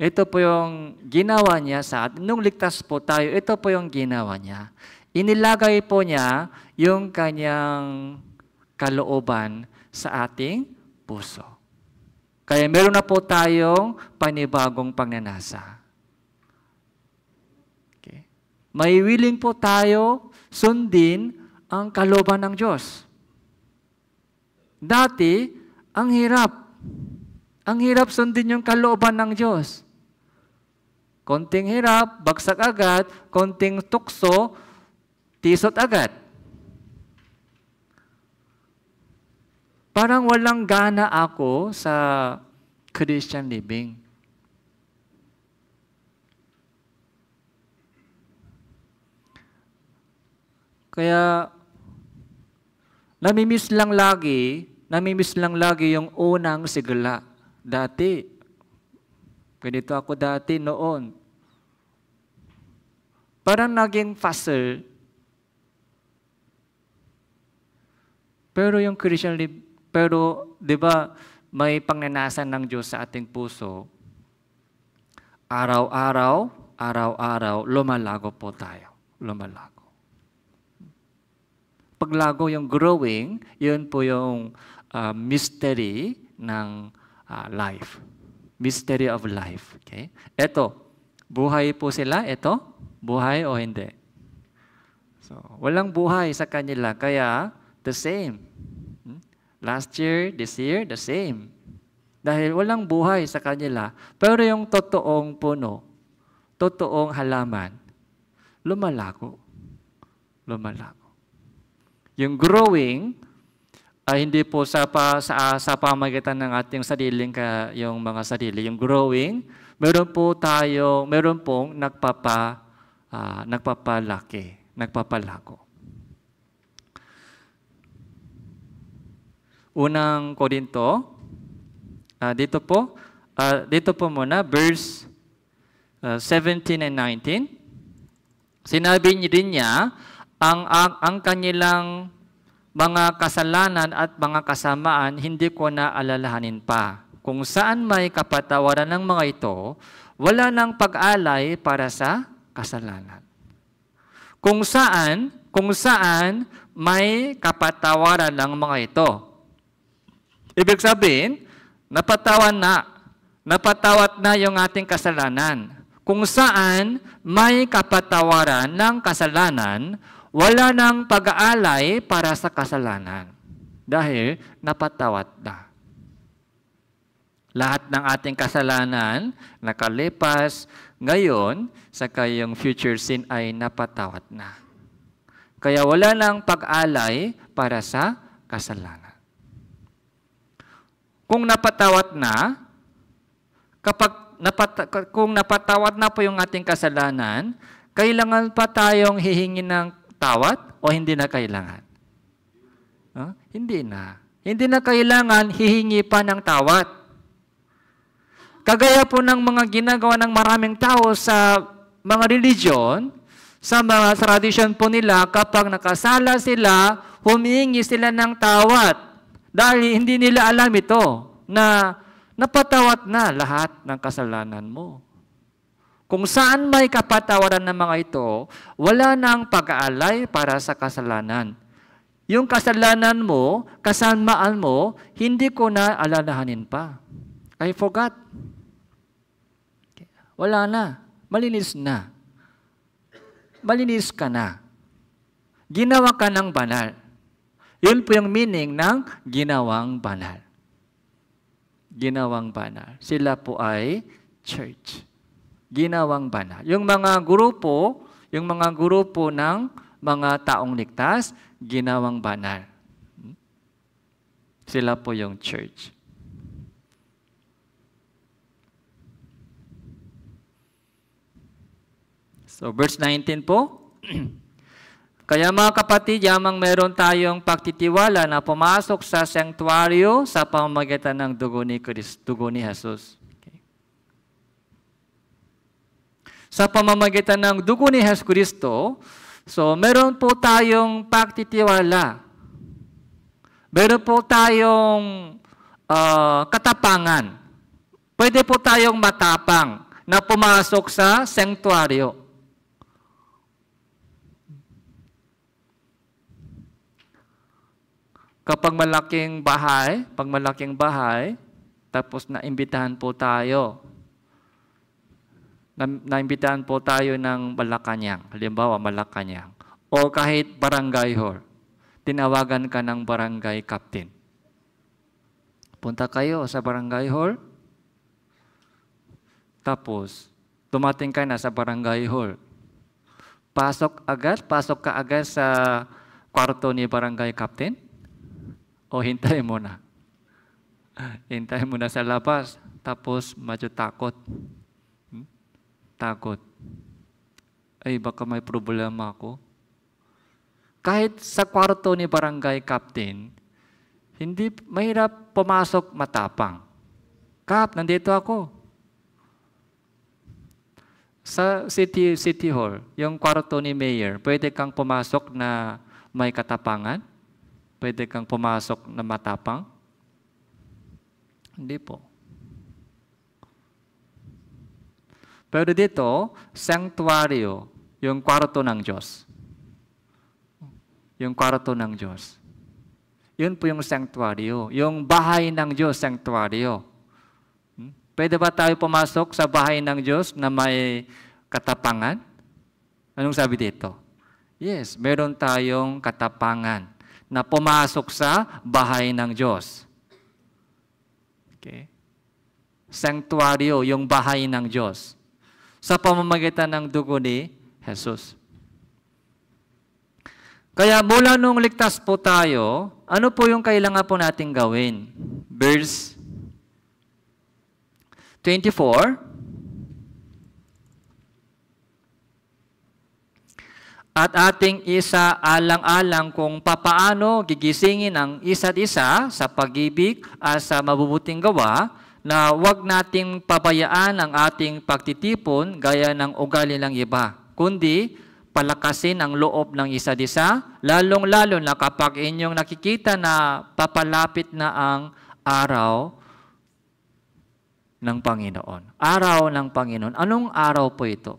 Ito po yung ginawa niya sa atin. Nung ligtas po tayo, ito po yung ginawa niya. Inilagay po niya yung kanyang kalooban sa ating puso. Kaya meron na po tayong panibagong pagnanasa. Okay. May willing po tayo sundin ang kalooban ng Diyos. Dati, ang hirap. Ang hirap sundin yung kalooban ng Diyos. Konting hirap, bagsak agad. Konting tukso, tisot agad. Parang walang gana ako sa Christian living. Kaya, namimiss lang lagi namimiss lang lagi yung unang sigla. Dati. Ganito ako dati noon. Parang naging puzzle. Pero yung Christian life, pero 'di ba may pangnanasan ng Diyos sa ating puso? Araw-araw, araw-araw, lumalago po tayo. Lumalago. Paglago yung growing, yun po yung uh, mystery ng uh, life. Mystery of life. Okay? Ito, buhay po sila, ito, buhay o hindi. So, walang buhay sa kanila, kaya the same. Hmm? Last year, this year, the same. Dahil walang buhay sa kanila. Pero yung totoong puno, totoong halaman, lumalago. Lumalago. Yung growing ay ah, hindi po sa, pa, sa, sa pamagitan ng ating sariling ka, yung mga sarili, yung growing, meron po tayo, meron pong nagpapa, uh, nagpapalaki, nagpapalago. Unang Korinto, uh, dito po, uh, dito po muna, verse uh, 17 and 19. Sinabi niya din niya, ang, ang, ang kanilang mga kasalanan at mga kasamaan, hindi ko na alalahanin pa. Kung saan may kapatawaran ng mga ito, wala nang pag-alay para sa kasalanan. Kung saan, kung saan may kapatawaran ng mga ito. Ibig sabihin, napatawan na, napatawat na yung ating kasalanan. Kung saan may kapatawaran ng kasalanan, wala nang pag-aalay para sa kasalanan dahil napatawad na. Lahat ng ating kasalanan nakalipas ngayon sa kayong future sin ay napatawad na. Kaya wala nang pag-alay para sa kasalanan. Kung napatawad na, kapag napat, kung napatawad na po yung ating kasalanan, kailangan pa tayong hihingi ng tawat o hindi na kailangan? Huh? Hindi na. Hindi na kailangan hihingi pa ng tawad. Kagaya po ng mga ginagawa ng maraming tao sa mga religion, sa mga tradisyon po nila, kapag nakasala sila, humihingi sila ng tawad. Dahil hindi nila alam ito na napatawat na lahat ng kasalanan mo. Kung saan may kapatawaran ng mga ito, wala na ang pag-aalay para sa kasalanan. Yung kasalanan mo, kasamaan mo, hindi ko na alalahanin pa. I forgot. Wala na. Malinis na. Malinis ka na. Ginawa ka ng banal. Yun po yung meaning ng ginawang banal. Ginawang banal. Sila po ay church ginawang banal. Yung mga grupo, yung mga grupo ng mga taong ligtas, ginawang banal. Sila po yung church. So verse 19 po. Kaya mga kapatid, yamang meron tayong pagtitiwala na pumasok sa sanctuary sa pamamagitan ng dugo ni Kristo, dugo ni Jesus. sa pamamagitan ng dugo ni Hesus Kristo, so meron po tayong pagtitiwala. Meron po tayong uh, katapangan. Pwede po tayong matapang na pumasok sa sanctuaryo. Kapag malaking bahay, pag malaking bahay, tapos na imbitahan po tayo naimbitahan po tayo ng Malacanang, halimbawa Malacanang, o kahit barangay hall, tinawagan ka ng barangay captain. Punta kayo sa barangay hall, tapos dumating ka na sa barangay hall. Pasok agad, pasok ka agad sa kwarto ni barangay captain, o hintay mo na. hintay mo na sa labas, tapos medyo takot takot. Ay, baka may problema ako. Kahit sa kwarto ni barangay captain, hindi mahirap pumasok matapang. Kap, nandito ako. Sa city, city hall, yung kwarto ni mayor, pwede kang pumasok na may katapangan? Pwede kang pumasok na matapang? Hindi po. Pero dito, sanctuaryo, yung kwarto ng Diyos. Yung kwarto ng Diyos. Yun po yung sanctuaryo. Yung bahay ng Diyos, sanctuaryo. Hmm? Pwede ba tayo pumasok sa bahay ng Diyos na may katapangan? Anong sabi dito? Yes, meron tayong katapangan na pumasok sa bahay ng Diyos. Okay? Sanctuaryo, yung bahay ng Diyos sa pamamagitan ng dugo ni Jesus. Kaya mula nung ligtas po tayo, ano po yung kailangan po nating gawin? Verse 24. At ating isa alang-alang kung papaano gigisingin ang isa't isa sa pagibig at sa mabubuting gawa na huwag nating pabayaan ang ating pagtitipon gaya ng ugali ng iba, kundi palakasin ang loob ng isa't isa, lalong-lalo na kapag inyong nakikita na papalapit na ang araw ng Panginoon. Araw ng Panginoon. Anong araw po ito?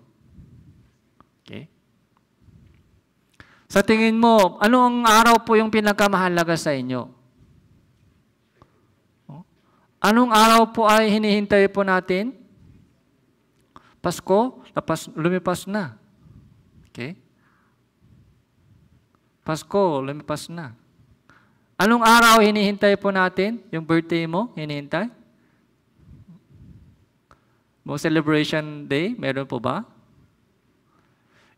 Okay? Sa tingin mo, ano ang araw po yung pinakamahalaga sa inyo? Anong araw po ay hinihintay po natin? Pasko, lapas, lumipas na. Okay? Pasko, lumipas na. Anong araw hinihintay po natin? Yung birthday mo, hinihintay? Mo celebration day, meron po ba?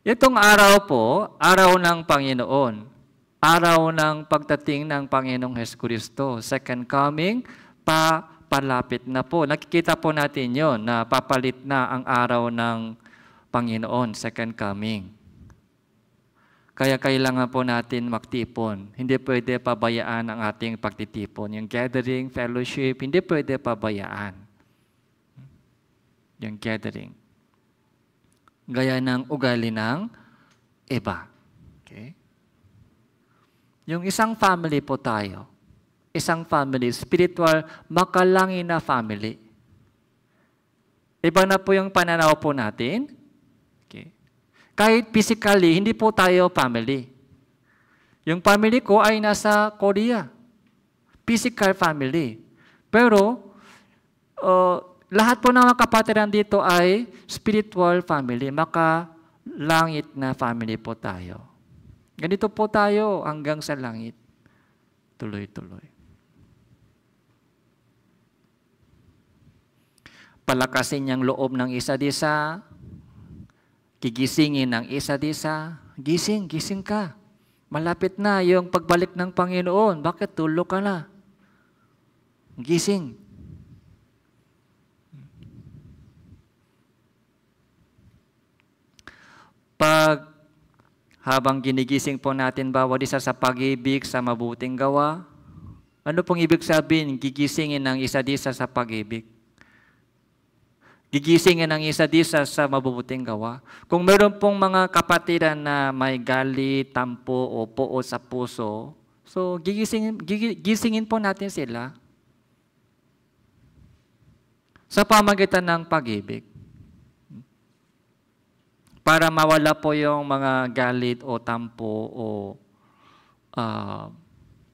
Itong araw po, araw ng Panginoon. Araw ng pagdating ng Panginoong Hesus Kristo. Second coming, papalapit na po. Nakikita po natin yon na papalit na ang araw ng Panginoon, second coming. Kaya kailangan po natin magtipon. Hindi pwede pabayaan ang ating pagtitipon. Yung gathering, fellowship, hindi pwede pabayaan. Yung gathering. Gaya ng ugali ng iba. Okay? Yung isang family po tayo, isang family, spiritual, makalangin na family. Iba na po yung pananaw po natin. Okay. Kahit physically, hindi po tayo family. Yung family ko ay nasa Korea. Physical family. Pero, uh, lahat po ng mga kapatiran dito ay spiritual family. Makalangit na family po tayo. Ganito po tayo hanggang sa langit. Tuloy-tuloy. palakasin niyang loob ng isa't isa, gigisingin ng isa't isa, gising, gising ka. Malapit na yung pagbalik ng Panginoon. Bakit tulog ka na? Gising. Pag habang ginigising po natin bawat isa sa pag-ibig, sa mabuting gawa, ano pong ibig sabihin gigisingin ng isa't isa sa pag-ibig? Gigisingin ang isa isa sa mabubuting gawa. Kung meron pong mga kapatiran na may galit, tampo o poo sa puso, so gigisingin, gigisingin po natin sila sa pamagitan ng pag-ibig. Para mawala po yung mga galit o tampo o uh,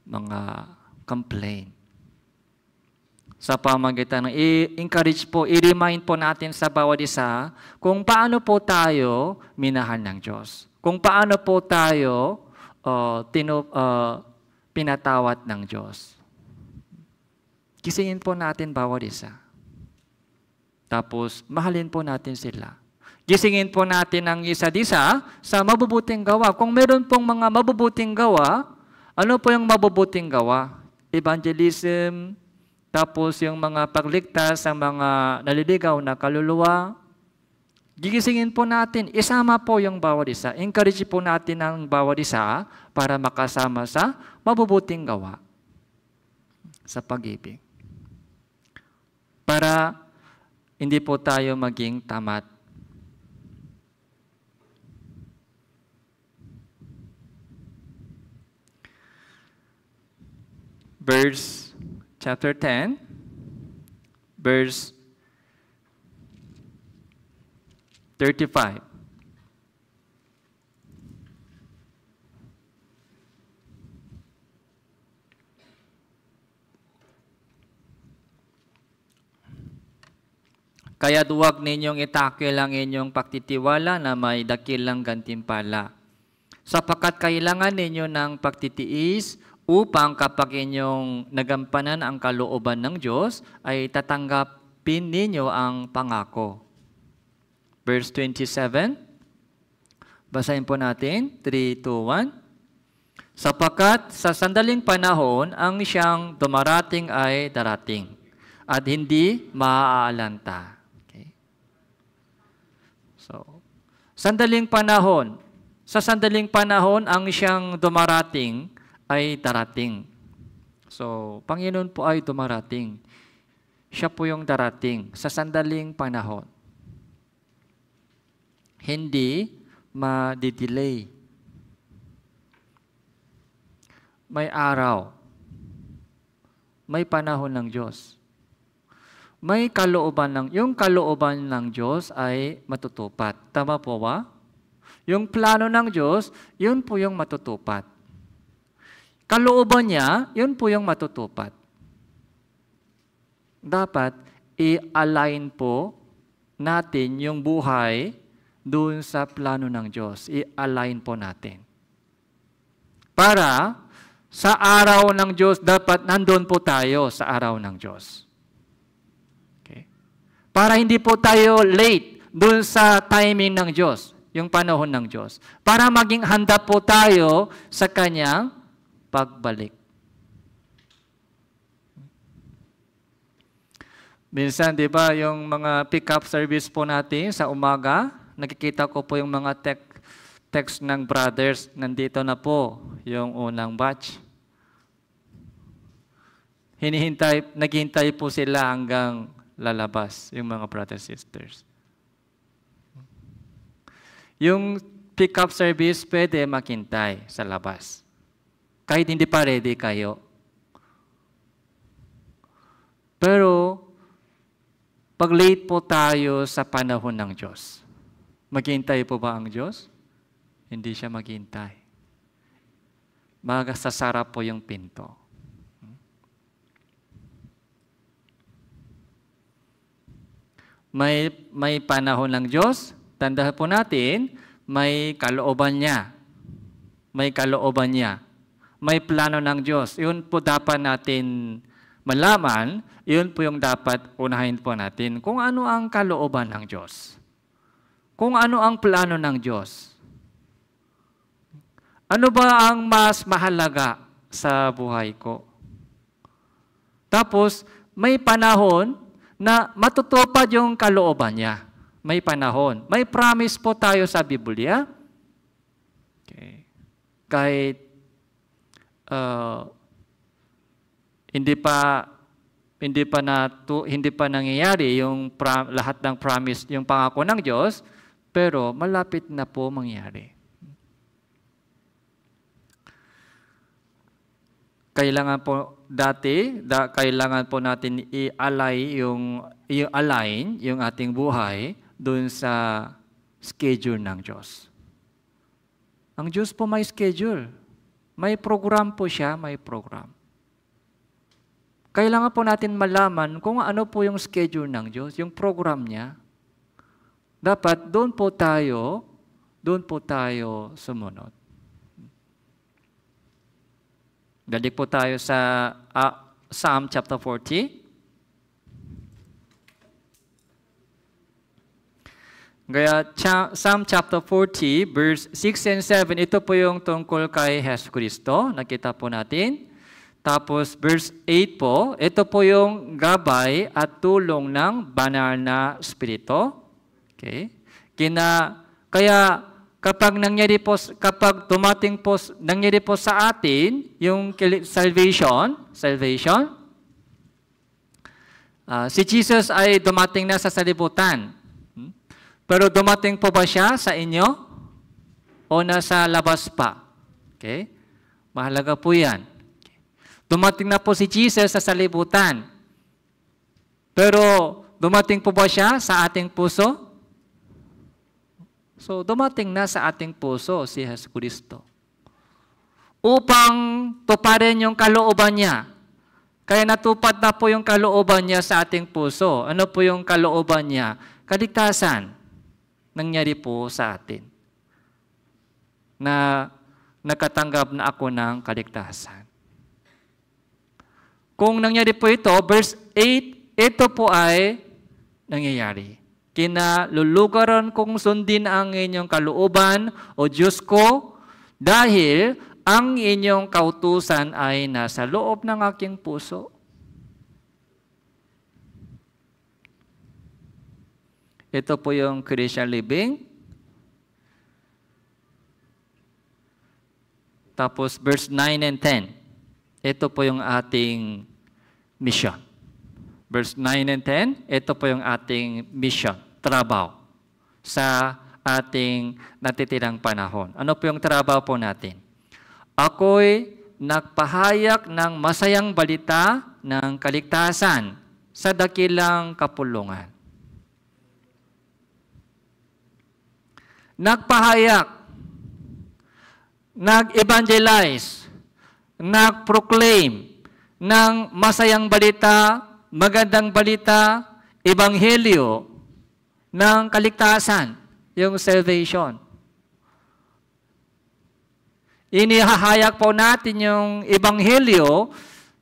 mga complaint sa pamagitan ng i-encourage po, i-remind po natin sa bawat isa kung paano po tayo minahal ng Diyos. Kung paano po tayo uh, tino, uh, pinatawat ng Diyos. Kisingin po natin bawat isa. Tapos, mahalin po natin sila. Gisingin po natin ang isa't isa sa mabubuting gawa. Kung meron pong mga mabubuting gawa, ano po yung mabubuting gawa? Evangelism, tapos yung mga pagligtas sa mga naliligaw na kaluluwa, gigisingin po natin, isama po yung bawat isa. Encourage po natin ang bawat isa para makasama sa mabubuting gawa sa pag-ibig. Para hindi po tayo maging tamat. Verse chapter 10, verse 35. Kaya duwag ninyong itakil ang inyong pagtitiwala na may dakilang gantimpala. Sapakat kailangan ninyo ng pagtitiis upang kapag inyong nagampanan ang kalooban ng Diyos, ay tatanggapin ninyo ang pangako. Verse 27, basahin po natin, 3, 2, 1. Sapakat sa sandaling panahon, ang siyang dumarating ay darating, at hindi maaalanta. Okay. So, sandaling panahon, sa sandaling panahon, ang siyang dumarating ay darating. So, Panginoon po ay dumarating. Siya po yung darating sa sandaling panahon. Hindi ma-delay. May araw. May panahon ng Diyos. May kalooban ng, yung kalooban ng Diyos ay matutupad. Tama po ba? Yung plano ng Diyos, yun po yung matutupad kalooban niya, yun po yung matutupad. Dapat i-align po natin yung buhay doon sa plano ng Diyos. I-align po natin. Para sa araw ng Diyos, dapat nandun po tayo sa araw ng Diyos. Okay? Para hindi po tayo late doon sa timing ng Diyos, yung panahon ng Diyos. Para maging handa po tayo sa Kanyang pagbalik. Minsan, di ba, yung mga pick-up service po natin sa umaga, nakikita ko po yung mga tech, text ng brothers, nandito na po yung unang batch. Hinihintay, naghihintay po sila hanggang lalabas, yung mga brothers and sisters. Yung pick-up service, pwede makintay sa labas. Kahit hindi pa ready kayo. Pero, pag late po tayo sa panahon ng Diyos, maghihintay po ba ang Diyos? Hindi siya maghihintay. Magasasara po yung pinto. May, may panahon ng Diyos, tandaan po natin, may kalooban niya. May kalooban niya may plano ng Diyos. Yun po dapat natin malaman, yun po yung dapat unahin po natin kung ano ang kalooban ng Diyos. Kung ano ang plano ng Diyos. Ano ba ang mas mahalaga sa buhay ko? Tapos, may panahon na matutupad yung kalooban niya. May panahon. May promise po tayo sa Biblia. Okay. Kahit uh, hindi pa hindi pa na hindi pa nangyayari yung pra, lahat ng promise, yung pangako ng Diyos, pero malapit na po mangyari. Kailangan po dati, da, kailangan po natin i-align yung yung align yung ating buhay doon sa schedule ng Diyos. Ang Diyos po may schedule. May program po siya, may program. Kailangan po natin malaman kung ano po yung schedule ng Diyos, yung program niya. Dapat doon po tayo, doon po tayo sumunod. Dali po tayo sa uh, Psalm chapter 40. Kaya cha- Psalm chapter 40, verse 6 and 7, ito po yung tungkol kay Jesus Kristo. Nakita po natin. Tapos verse 8 po, ito po yung gabay at tulong ng banal na spirito. Okay? Kina, kaya kapag nangyari po, kapag tumating po, nangyari po sa atin, yung salvation, salvation, uh, si Jesus ay dumating na sa salibutan. Pero dumating po ba siya sa inyo? O nasa labas pa? Okay? Mahalaga po yan. Dumating na po si Jesus sa salibutan. Pero dumating po ba siya sa ating puso? So dumating na sa ating puso si Jesus Kristo. Upang tuparin yung kalooban niya. Kaya natupad na po yung kalooban niya sa ating puso. Ano po yung kalooban niya? Kaligtasan nangyari po sa atin. Na nakatanggap na ako ng kaligtasan. Kung nangyari po ito, verse 8, ito po ay nangyayari. Kinalulugaran kong sundin ang inyong kalooban, o Diyos ko, dahil ang inyong kautusan ay nasa loob ng aking puso. Ito po yung Christian Living. Tapos verse 9 and 10. Ito po yung ating mission. Verse 9 and 10, ito po yung ating mission, trabaho sa ating natitirang panahon. Ano po yung trabaho po natin? Ako'y nagpahayak ng masayang balita ng kaligtasan sa dakilang kapulungan. nagpahayak, nag-evangelize, nag-proclaim ng masayang balita, magandang balita, ebanghelyo ng kaligtasan, yung salvation. Inihahayag po natin yung ebanghelyo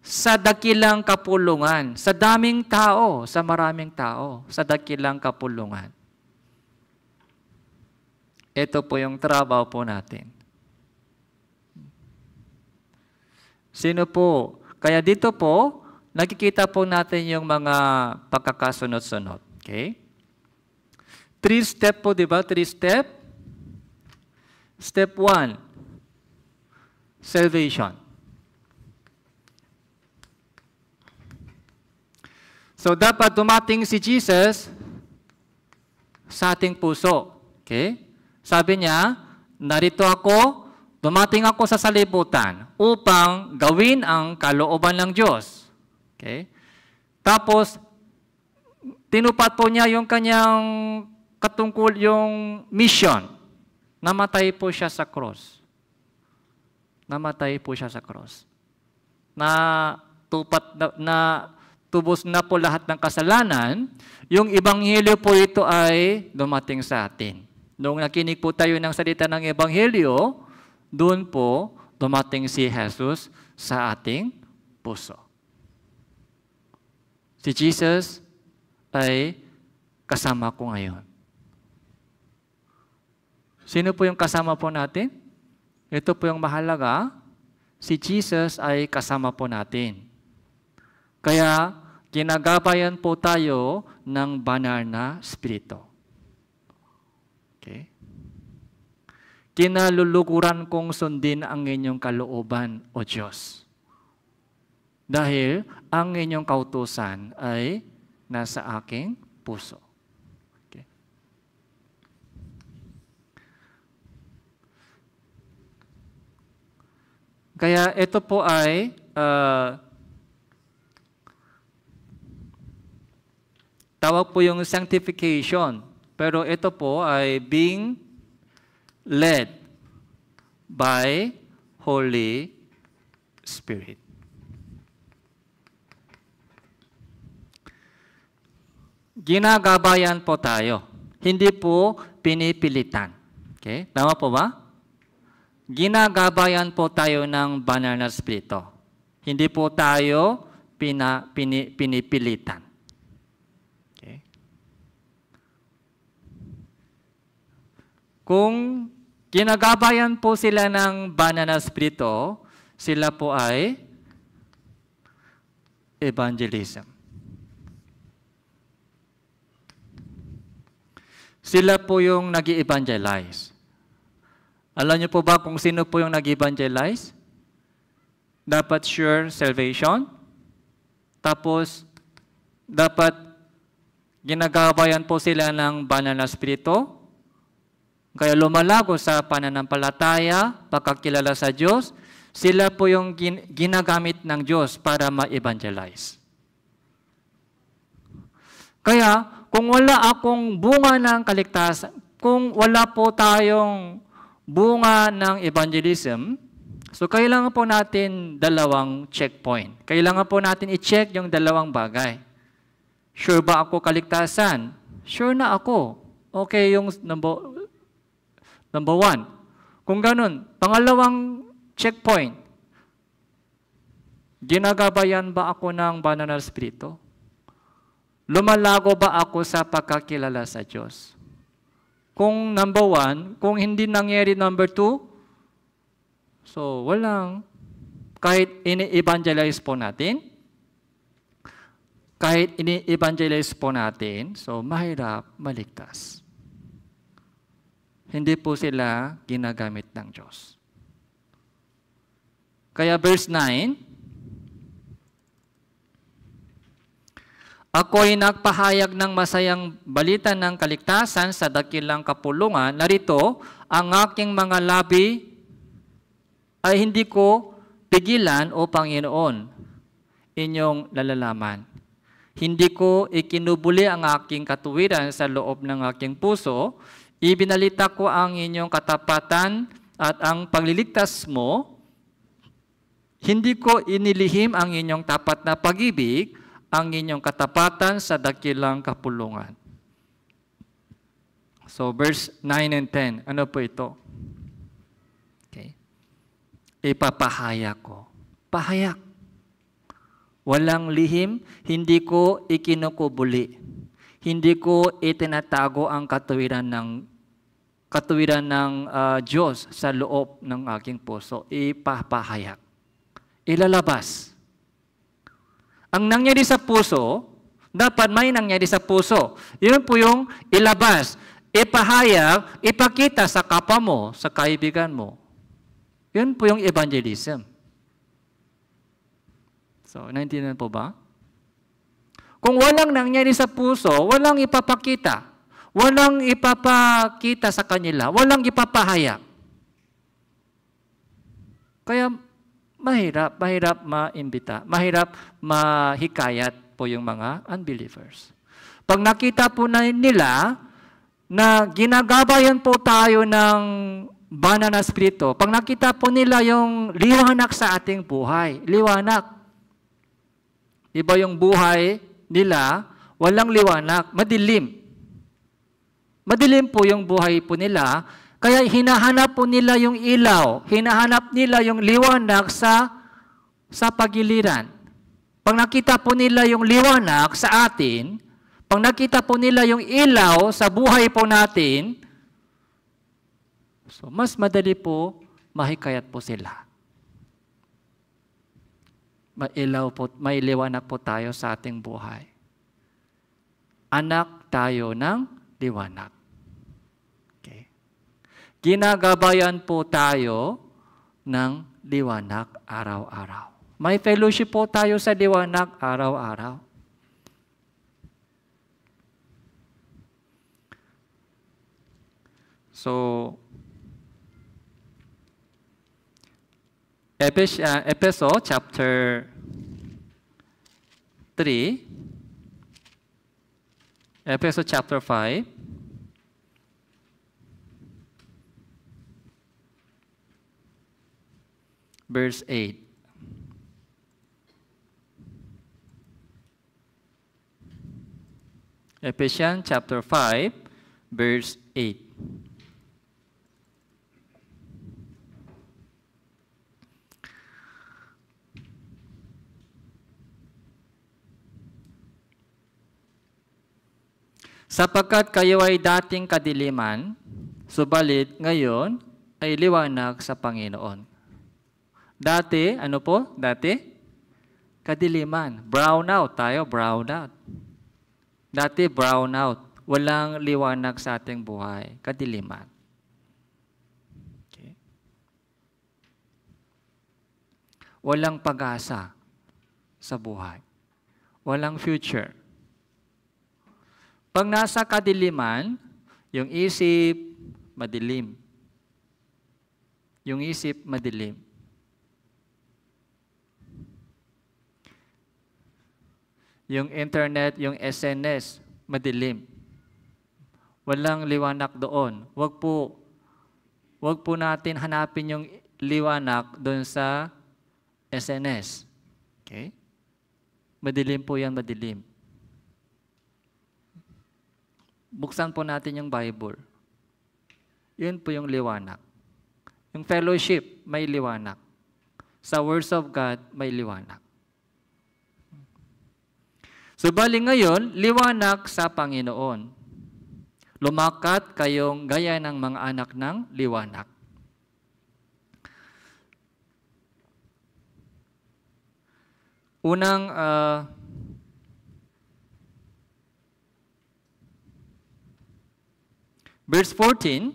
sa dakilang kapulungan, sa daming tao, sa maraming tao, sa dakilang kapulungan. Ito po yung trabaho po natin. Sino po? Kaya dito po, nakikita po natin yung mga pagkakasunod-sunod. Okay? Three step po, di ba? Three step. Step one, salvation. So, dapat dumating si Jesus sa ating puso. Okay? Sabi niya, narito ako, dumating ako sa salibutan upang gawin ang kalooban ng Diyos. Okay? Tapos, tinupad po niya yung kanyang katungkol, yung mission. Namatay po siya sa cross. Namatay po siya sa cross. Na tupat na, na tubos na po lahat ng kasalanan, yung ibanghilyo po ito ay dumating sa atin. Nung nakinig po tayo ng salita ng Ebanghelyo, doon po dumating si Jesus sa ating puso. Si Jesus ay kasama ko ngayon. Sino po yung kasama po natin? Ito po yung mahalaga. Si Jesus ay kasama po natin. Kaya, ginagabayan po tayo ng banal na Espiritu. kinalulukuran kong sundin ang inyong kalooban, O Diyos. Dahil ang inyong kautusan ay nasa aking puso. Okay. Kaya ito po ay uh, tawag po yung sanctification. Pero ito po ay being led by Holy Spirit. Ginagabayan po tayo. Hindi po pinipilitan. Okay? Tama po ba? Ginagabayan po tayo ng banal na spirito. Hindi po tayo pina, pini, pinipilitan. Okay? Kung Ginagabayan po sila ng banal na spirito. Sila po ay evangelism. Sila po yung nag evangelize Alam niyo po ba kung sino po yung nag evangelize Dapat sure salvation. Tapos, dapat ginagabayan po sila ng banal na spirito kaya lumalago sa pananampalataya, pagkakilala sa Diyos, sila po yung ginagamit ng Diyos para ma-evangelize. Kaya, kung wala akong bunga ng kaligtasan, kung wala po tayong bunga ng evangelism, so kailangan po natin dalawang checkpoint. Kailangan po natin i-check yung dalawang bagay. Sure ba ako kaligtasan? Sure na ako. Okay yung number, Number one. Kung ganun, pangalawang checkpoint, ginagabayan ba ako ng banal na spirito? Lumalago ba ako sa pagkakilala sa Diyos? Kung number one, kung hindi nangyari number two, so walang, kahit ini-evangelize po natin, kahit ini-evangelize po natin, so mahirap maligtas hindi po sila ginagamit ng Diyos. Kaya verse 9, Ako'y nagpahayag ng masayang balita ng kaligtasan sa dakilang kapulungan. Narito, ang aking mga labi ay hindi ko pigilan o Panginoon inyong lalalaman. Hindi ko ikinubuli ang aking katuwiran sa loob ng aking puso Ibinalita ko ang inyong katapatan at ang pagliligtas mo. Hindi ko inilihim ang inyong tapat na pagibig, ang inyong katapatan sa dakilang kapulungan. So verse 9 and 10, ano po ito? Okay. Ipapahaya ko. Pahayak. Walang lihim, hindi ko ikinukubuli. Hindi ko itinatago ang katuwiran ng katuwiran ng uh, Diyos sa loob ng aking puso, ipapahayag, ilalabas. Ang nangyari sa puso, dapat may nangyari sa puso. Yun po yung ilabas, ipahayag, ipakita sa kapwa mo, sa kaibigan mo. Yun po yung evangelism. So, naintindihan po ba? Kung walang nangyari sa puso, walang ipapakita. Walang ipapakita sa kanila. Walang ipapahaya. Kaya mahirap, mahirap maimbita. Mahirap mahikayat po yung mga unbelievers. Pag nakita po na nila na ginagabayan po tayo ng banal na spirito, pag nakita po nila yung liwanag sa ating buhay, liwanag. Iba yung buhay nila, walang liwanag, madilim. Madilim po yung buhay po nila, kaya hinahanap po nila yung ilaw, hinahanap nila yung liwanag sa, sa pagiliran. Pag nakita po nila yung liwanag sa atin, pag nakita po nila yung ilaw sa buhay po natin, so mas madali po mahikayat po sila. Mailaw po, may liwanag po tayo sa ating buhay. Anak tayo ng liwanag. Ginagabayan po tayo ng liwanag araw-araw. May fellowship po tayo sa liwanag araw-araw. So, Ephes uh, Epeso chapter 3, Epeso chapter 5, verse 8. Ephesians chapter 5, verse 8. Sapagkat kayo ay dating kadiliman, subalit ngayon ay liwanag sa Panginoon. Dati, ano po? Dati? Kadiliman. Brown out tayo, brown out. Dati, brown out. Walang liwanag sa ating buhay. Kadiliman. Okay. Walang pag-asa sa buhay. Walang future. Pag nasa kadiliman, yung isip, madilim. Yung isip, madilim. yung internet, yung SNS, madilim. Walang liwanag doon. Huwag po, huwag po natin hanapin yung liwanag doon sa SNS. Okay? Madilim po yan, madilim. Buksan po natin yung Bible. Yun po yung liwanag. Yung fellowship, may liwanag. Sa words of God, may liwanag. So bali ngayon, liwanag sa Panginoon. Lumakat kayong gaya ng mga anak ng liwanag. Unang uh, verse 14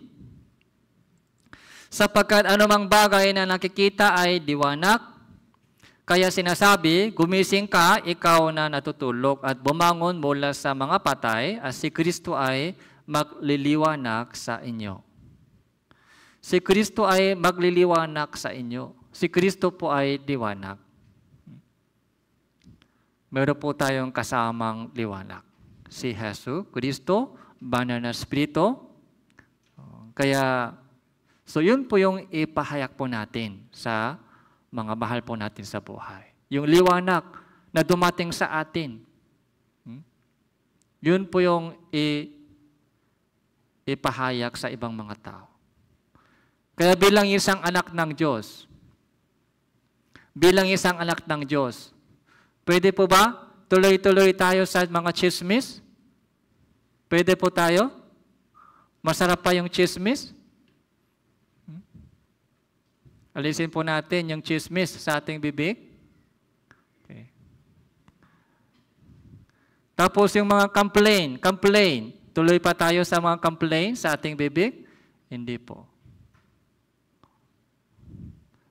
sapagkat anumang bagay na nakikita ay diwanag kaya sinasabi, gumising ka, ikaw na natutulog at bumangon mula sa mga patay at si Kristo ay magliliwanag sa inyo. Si Kristo ay magliliwanag sa inyo. Si Kristo po ay diwanag. Meron po tayong kasamang liwanag. Si Jesus, Kristo, Banal na Espiritu. Kaya, so yun po yung ipahayag po natin sa mga mahal po natin sa buhay. Yung liwanag na dumating sa atin. Hmm? Yun po yung i- ipahayag sa ibang mga tao. Kaya bilang isang anak ng Diyos, bilang isang anak ng Diyos, pwede po ba tuloy-tuloy tayo sa mga chismis? Pwede po tayo? Masarap pa yung chismis? Alisin po natin yung chismis sa ating bibig. Okay. Tapos yung mga complain, complain. Tuloy pa tayo sa mga complain sa ating bibig? Hindi po.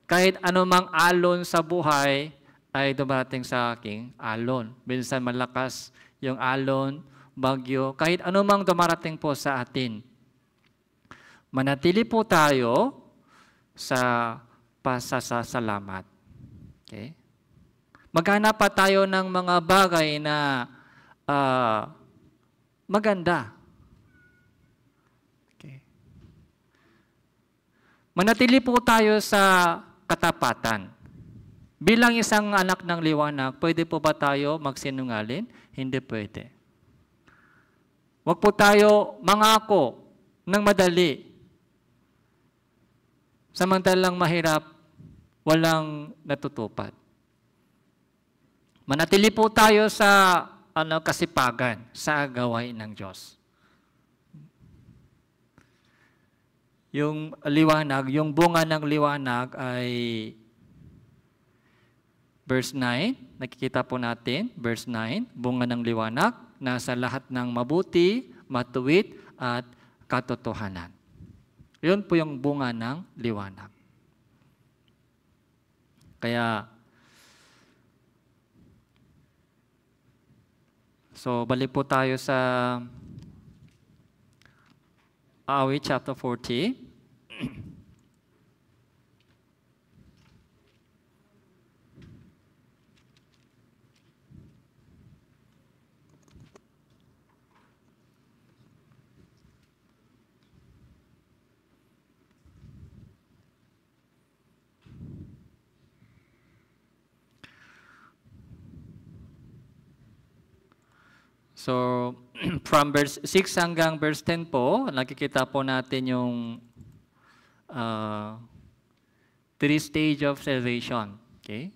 Kahit anumang alon sa buhay ay dumating sa aking alon. Minsan malakas yung alon, bagyo, kahit anumang dumarating po sa atin. Manatili po tayo sa pasasalamat. Okay? Maghanap pa tayo ng mga bagay na uh, maganda. Okay. Manatili po tayo sa katapatan. Bilang isang anak ng liwanag, pwede po ba tayo magsinungalin? Hindi pwede. Huwag po tayo mangako ng madali Samantalang mahirap, walang natutupad. Manatili po tayo sa ano, kasipagan, sa gawain ng Diyos. Yung liwanag, yung bunga ng liwanag ay verse 9, nakikita po natin, verse 9, bunga ng liwanag, nasa lahat ng mabuti, matuwid, at katotohanan. Yun po yung bunga ng liwanag. Kaya, so balik po tayo sa Awit chapter 40. So, from verse 6 hanggang verse 10 po, nakikita po natin yung uh, three stage of salvation. Okay?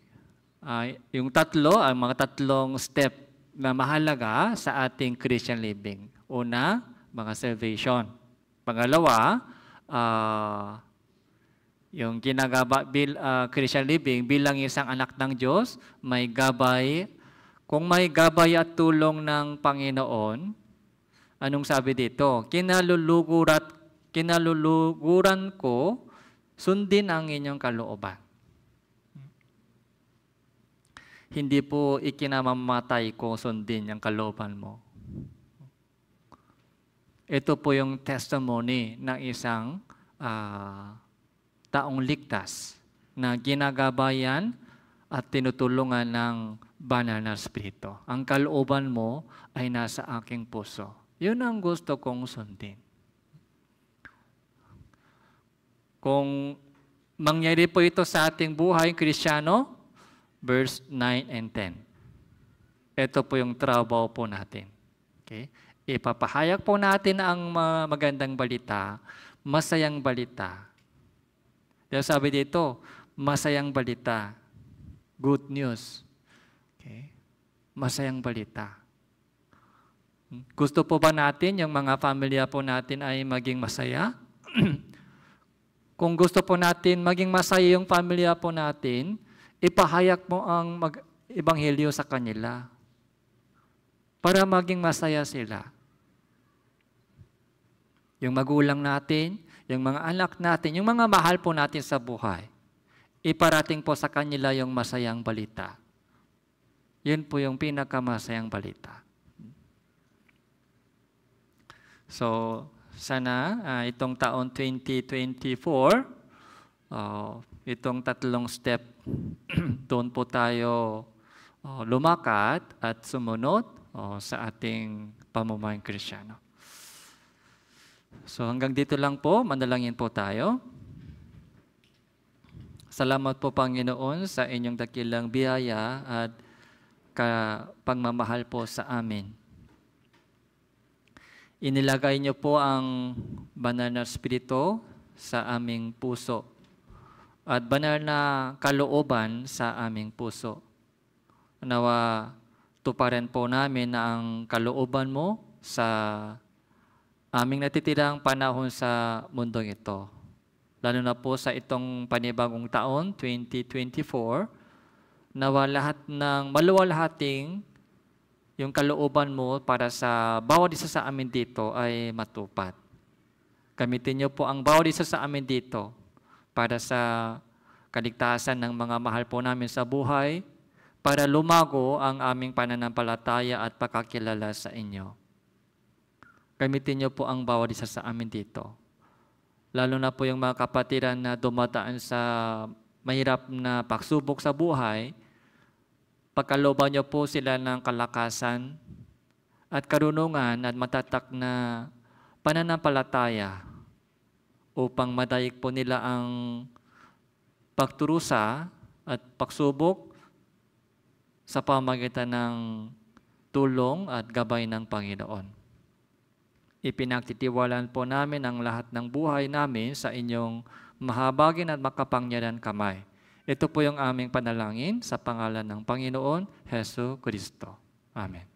Uh, yung tatlo, ang mga tatlong step na mahalaga sa ating Christian living. Una, mga salvation. Pangalawa, uh, yung ginagaba bil, uh, Christian living bilang isang anak ng Diyos, may gabay kung may gabay at tulong ng Panginoon, anong sabi dito? Kinalulugurat, kinaluluguran ko, sundin ang inyong kalooban. Hindi po ikinamamatay ko sundin ang kalooban mo. Ito po yung testimony ng isang uh, taong ligtas na ginagabayan at tinutulungan ng banana spirito. Ang kalooban mo ay nasa aking puso. Yun ang gusto kong sundin. Kung mangyari po ito sa ating buhay, Krisyano, verse 9 and 10. Ito po yung trabaho po natin. Okay? Ipapahayag po natin ang magandang balita, masayang balita. Kaya sabi dito, masayang balita, good news Okay? Masayang balita. Gusto po ba natin yung mga pamilya po natin ay maging masaya? Kung gusto po natin maging masaya yung pamilya po natin, ipahayag mo ang mag ebanghelyo sa kanila para maging masaya sila. Yung magulang natin, yung mga anak natin, yung mga mahal po natin sa buhay, iparating po sa kanila yung masayang balita. Yun po yung pinakamasayang balita. So, sana uh, itong taon 2024, uh, itong tatlong step, doon po tayo uh, oh, lumakat at sumunod uh, sa ating pamumuhay krisyano. So hanggang dito lang po, manalangin po tayo. Salamat po Panginoon sa inyong dakilang biyaya at pagmamahal po sa amin. Inilagay niyo po ang banal na spirito sa aming puso at banal na kalooban sa aming puso. Nawa tuparin po namin na ang kalooban mo sa aming natitirang panahon sa mundong ito. Lalo na po sa itong panibagong taon, 2024, nawa lahat ng maluwalhating yung kalooban mo para sa bawat isa sa amin dito ay matupad. Gamitin niyo po ang bawat isa sa amin dito para sa kaligtasan ng mga mahal po namin sa buhay, para lumago ang aming pananampalataya at pagkakilala sa inyo. Gamitin niyo po ang bawat isa sa amin dito. Lalo na po yung mga kapatiran na dumataan sa mahirap na pagsubok sa buhay, Pagkaloban niyo po sila ng kalakasan at karunungan at matatak na pananampalataya upang madayik po nila ang pagturusa at pagsubok sa pamagitan ng tulong at gabay ng Panginoon. Ipinagtitiwalan po namin ang lahat ng buhay namin sa inyong mahabagin at makapangyarihan kamay. Ito po yung aming panalangin sa pangalan ng Panginoon, Heso Kristo. Amen.